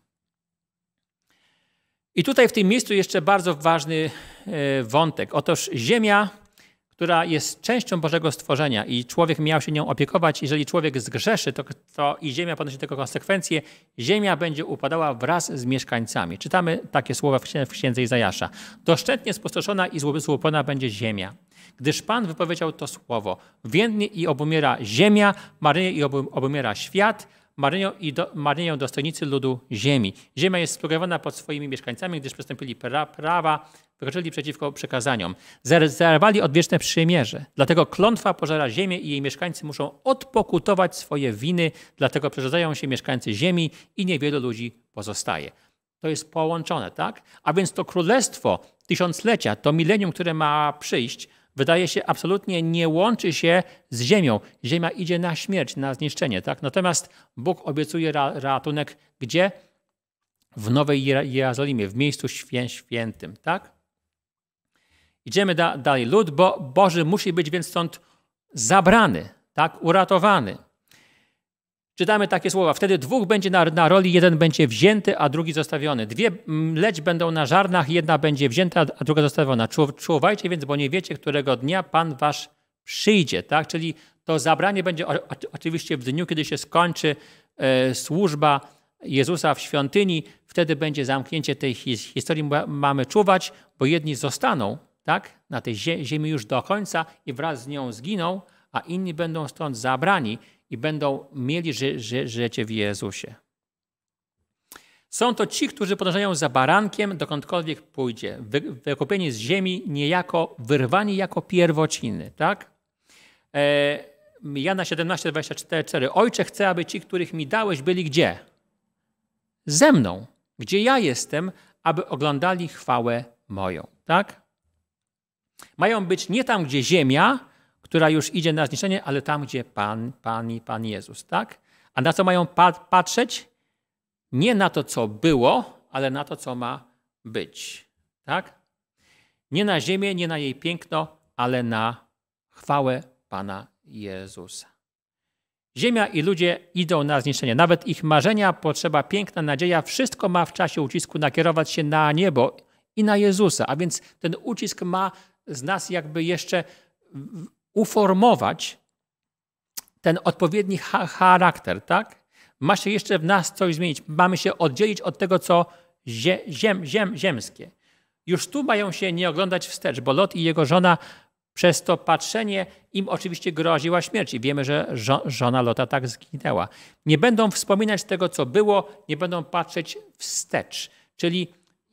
I tutaj w tym miejscu jeszcze bardzo ważny e, wątek. Otóż ziemia, która jest częścią Bożego stworzenia i człowiek miał się nią opiekować, jeżeli człowiek zgrzeszy, to, to i ziemia ponosi tego konsekwencje, ziemia będzie upadała wraz z mieszkańcami. Czytamy takie słowa w księdze Izajasza. Doszczętnie spustoszona i złopona będzie ziemia gdyż Pan wypowiedział to słowo. Więdnie i obumiera ziemia, marynie i obumiera świat, marynią, i do, marynią dostojnicy ludu ziemi. Ziemia jest splugowana pod swoimi mieszkańcami, gdyż przystąpili pra, prawa, wykroczyli przeciwko przekazaniom. Zerwali odwieczne przymierze. Dlatego klątwa pożera ziemię i jej mieszkańcy muszą odpokutować swoje winy, dlatego przerzucają się mieszkańcy ziemi i niewielu ludzi pozostaje. To jest połączone, tak? A więc to królestwo tysiąclecia, to milenium, które ma przyjść, wydaje się, absolutnie nie łączy się z ziemią. Ziemia idzie na śmierć, na zniszczenie. Tak? Natomiast Bóg obiecuje ra ratunek gdzie? W Nowej Jerozolimie, w miejscu świę świętym. Tak? Idziemy da dalej. Lud bo Boży musi być więc stąd zabrany, tak? uratowany. Czytamy takie słowa. Wtedy dwóch będzie na, na, roli, jeden będzie wzięty, a drugi zostawiony. Dwie mm, leć będą na żarnach, jedna będzie wzięta, a druga zostawiona. Czuwajcie więc, bo nie wiecie, którego dnia Pan wasz przyjdzie. Tak? Czyli to zabranie będzie oczywiście w dniu, kiedy się skończy e, służba Jezusa w świątyni. Wtedy będzie zamknięcie tej historii. Mamy czuwać, bo jedni zostaną tak? na tej ziemi już do końca i wraz z nią zginą, a inni będą stąd zabrani i będą mieli ży, ży, życie w Jezusie. Są to ci, którzy podążają za barankiem, dokądkolwiek pójdzie, wy, wykupieni z ziemi, niejako wyrwani jako pierwociny. Tak? E, Jana 17, 24. Ojcze, chcę, aby ci, których mi dałeś, byli gdzie? Ze mną, gdzie ja jestem, aby oglądali chwałę moją. Tak? Mają być nie tam, gdzie ziemia, która już idzie na zniszczenie, ale tam, gdzie Pan, Pan i Pan Jezus, tak? A na co mają patrzeć? Nie na to, co było, ale na to, co ma być, tak? Nie na ziemię, nie na jej piękno, ale na chwałę Pana Jezusa. Ziemia i ludzie idą na zniszczenie. Nawet ich marzenia, potrzeba, piękna nadzieja, wszystko ma w czasie ucisku nakierować się na niebo i na Jezusa. A więc ten ucisk ma z nas jakby jeszcze uformować ten odpowiedni charakter, tak? Ma się jeszcze w nas coś zmienić. Mamy się oddzielić od tego, co zie, ziem, ziem, ziemskie. Już tu mają się nie oglądać wstecz, bo Lot i jego żona przez to patrzenie im oczywiście groziła śmierć i wiemy, że żo żona Lota tak zginęła. Nie będą wspominać tego, co było, nie będą patrzeć wstecz. Czyli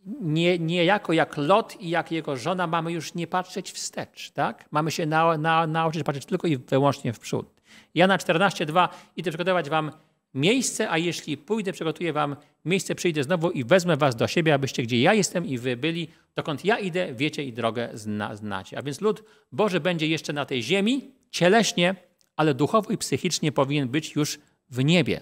nie, niejako jak Lot i jak jego żona mamy już nie patrzeć wstecz, tak? Mamy się na, na, nauczyć patrzeć tylko i wyłącznie w przód. Jana 14:2 idę przygotować wam miejsce, a jeśli pójdę, przygotuję wam miejsce, przyjdę znowu i wezmę was do siebie, abyście gdzie ja jestem i wy byli, dokąd ja idę, wiecie i drogę zna, znacie. A więc lud Boży będzie jeszcze na tej ziemi, cieleśnie, ale duchowo i psychicznie powinien być już w niebie.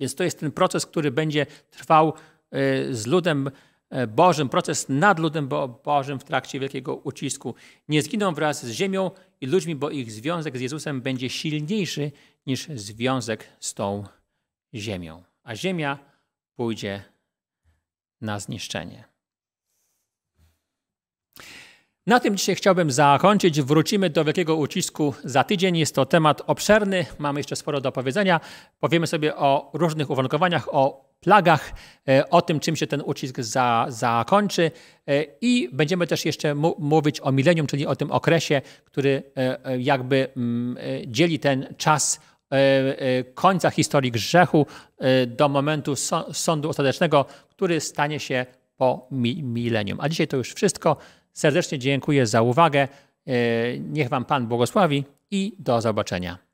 Więc to jest ten proces, który będzie trwał Y, z ludem e, Bożym, proces nad ludem Bożym w trakcie wielkiego ucisku. Nie zginą wraz z ziemią i ludźmi, bo ich związek z Jezusem będzie silniejszy niż związek z tą ziemią. A ziemia pójdzie na zniszczenie. Na tym dzisiaj chciałbym zakończyć. Wrócimy do wielkiego ucisku za tydzień. Jest to temat obszerny, mamy jeszcze sporo do powiedzenia. Powiemy sobie o różnych uwarunkowaniach, o plagach, e, o tym, czym się ten ucisk za, zakończy e, i będziemy też jeszcze mówić o milenium, czyli o tym okresie, który e, jakby mm, dzieli ten czas końca historii grzechu do momentu sądu ostatecznego, który stanie się po milenium. A dzisiaj to już wszystko. Serdecznie dziękuję za uwagę. E, niech Wam Pan błogosławi i do zobaczenia.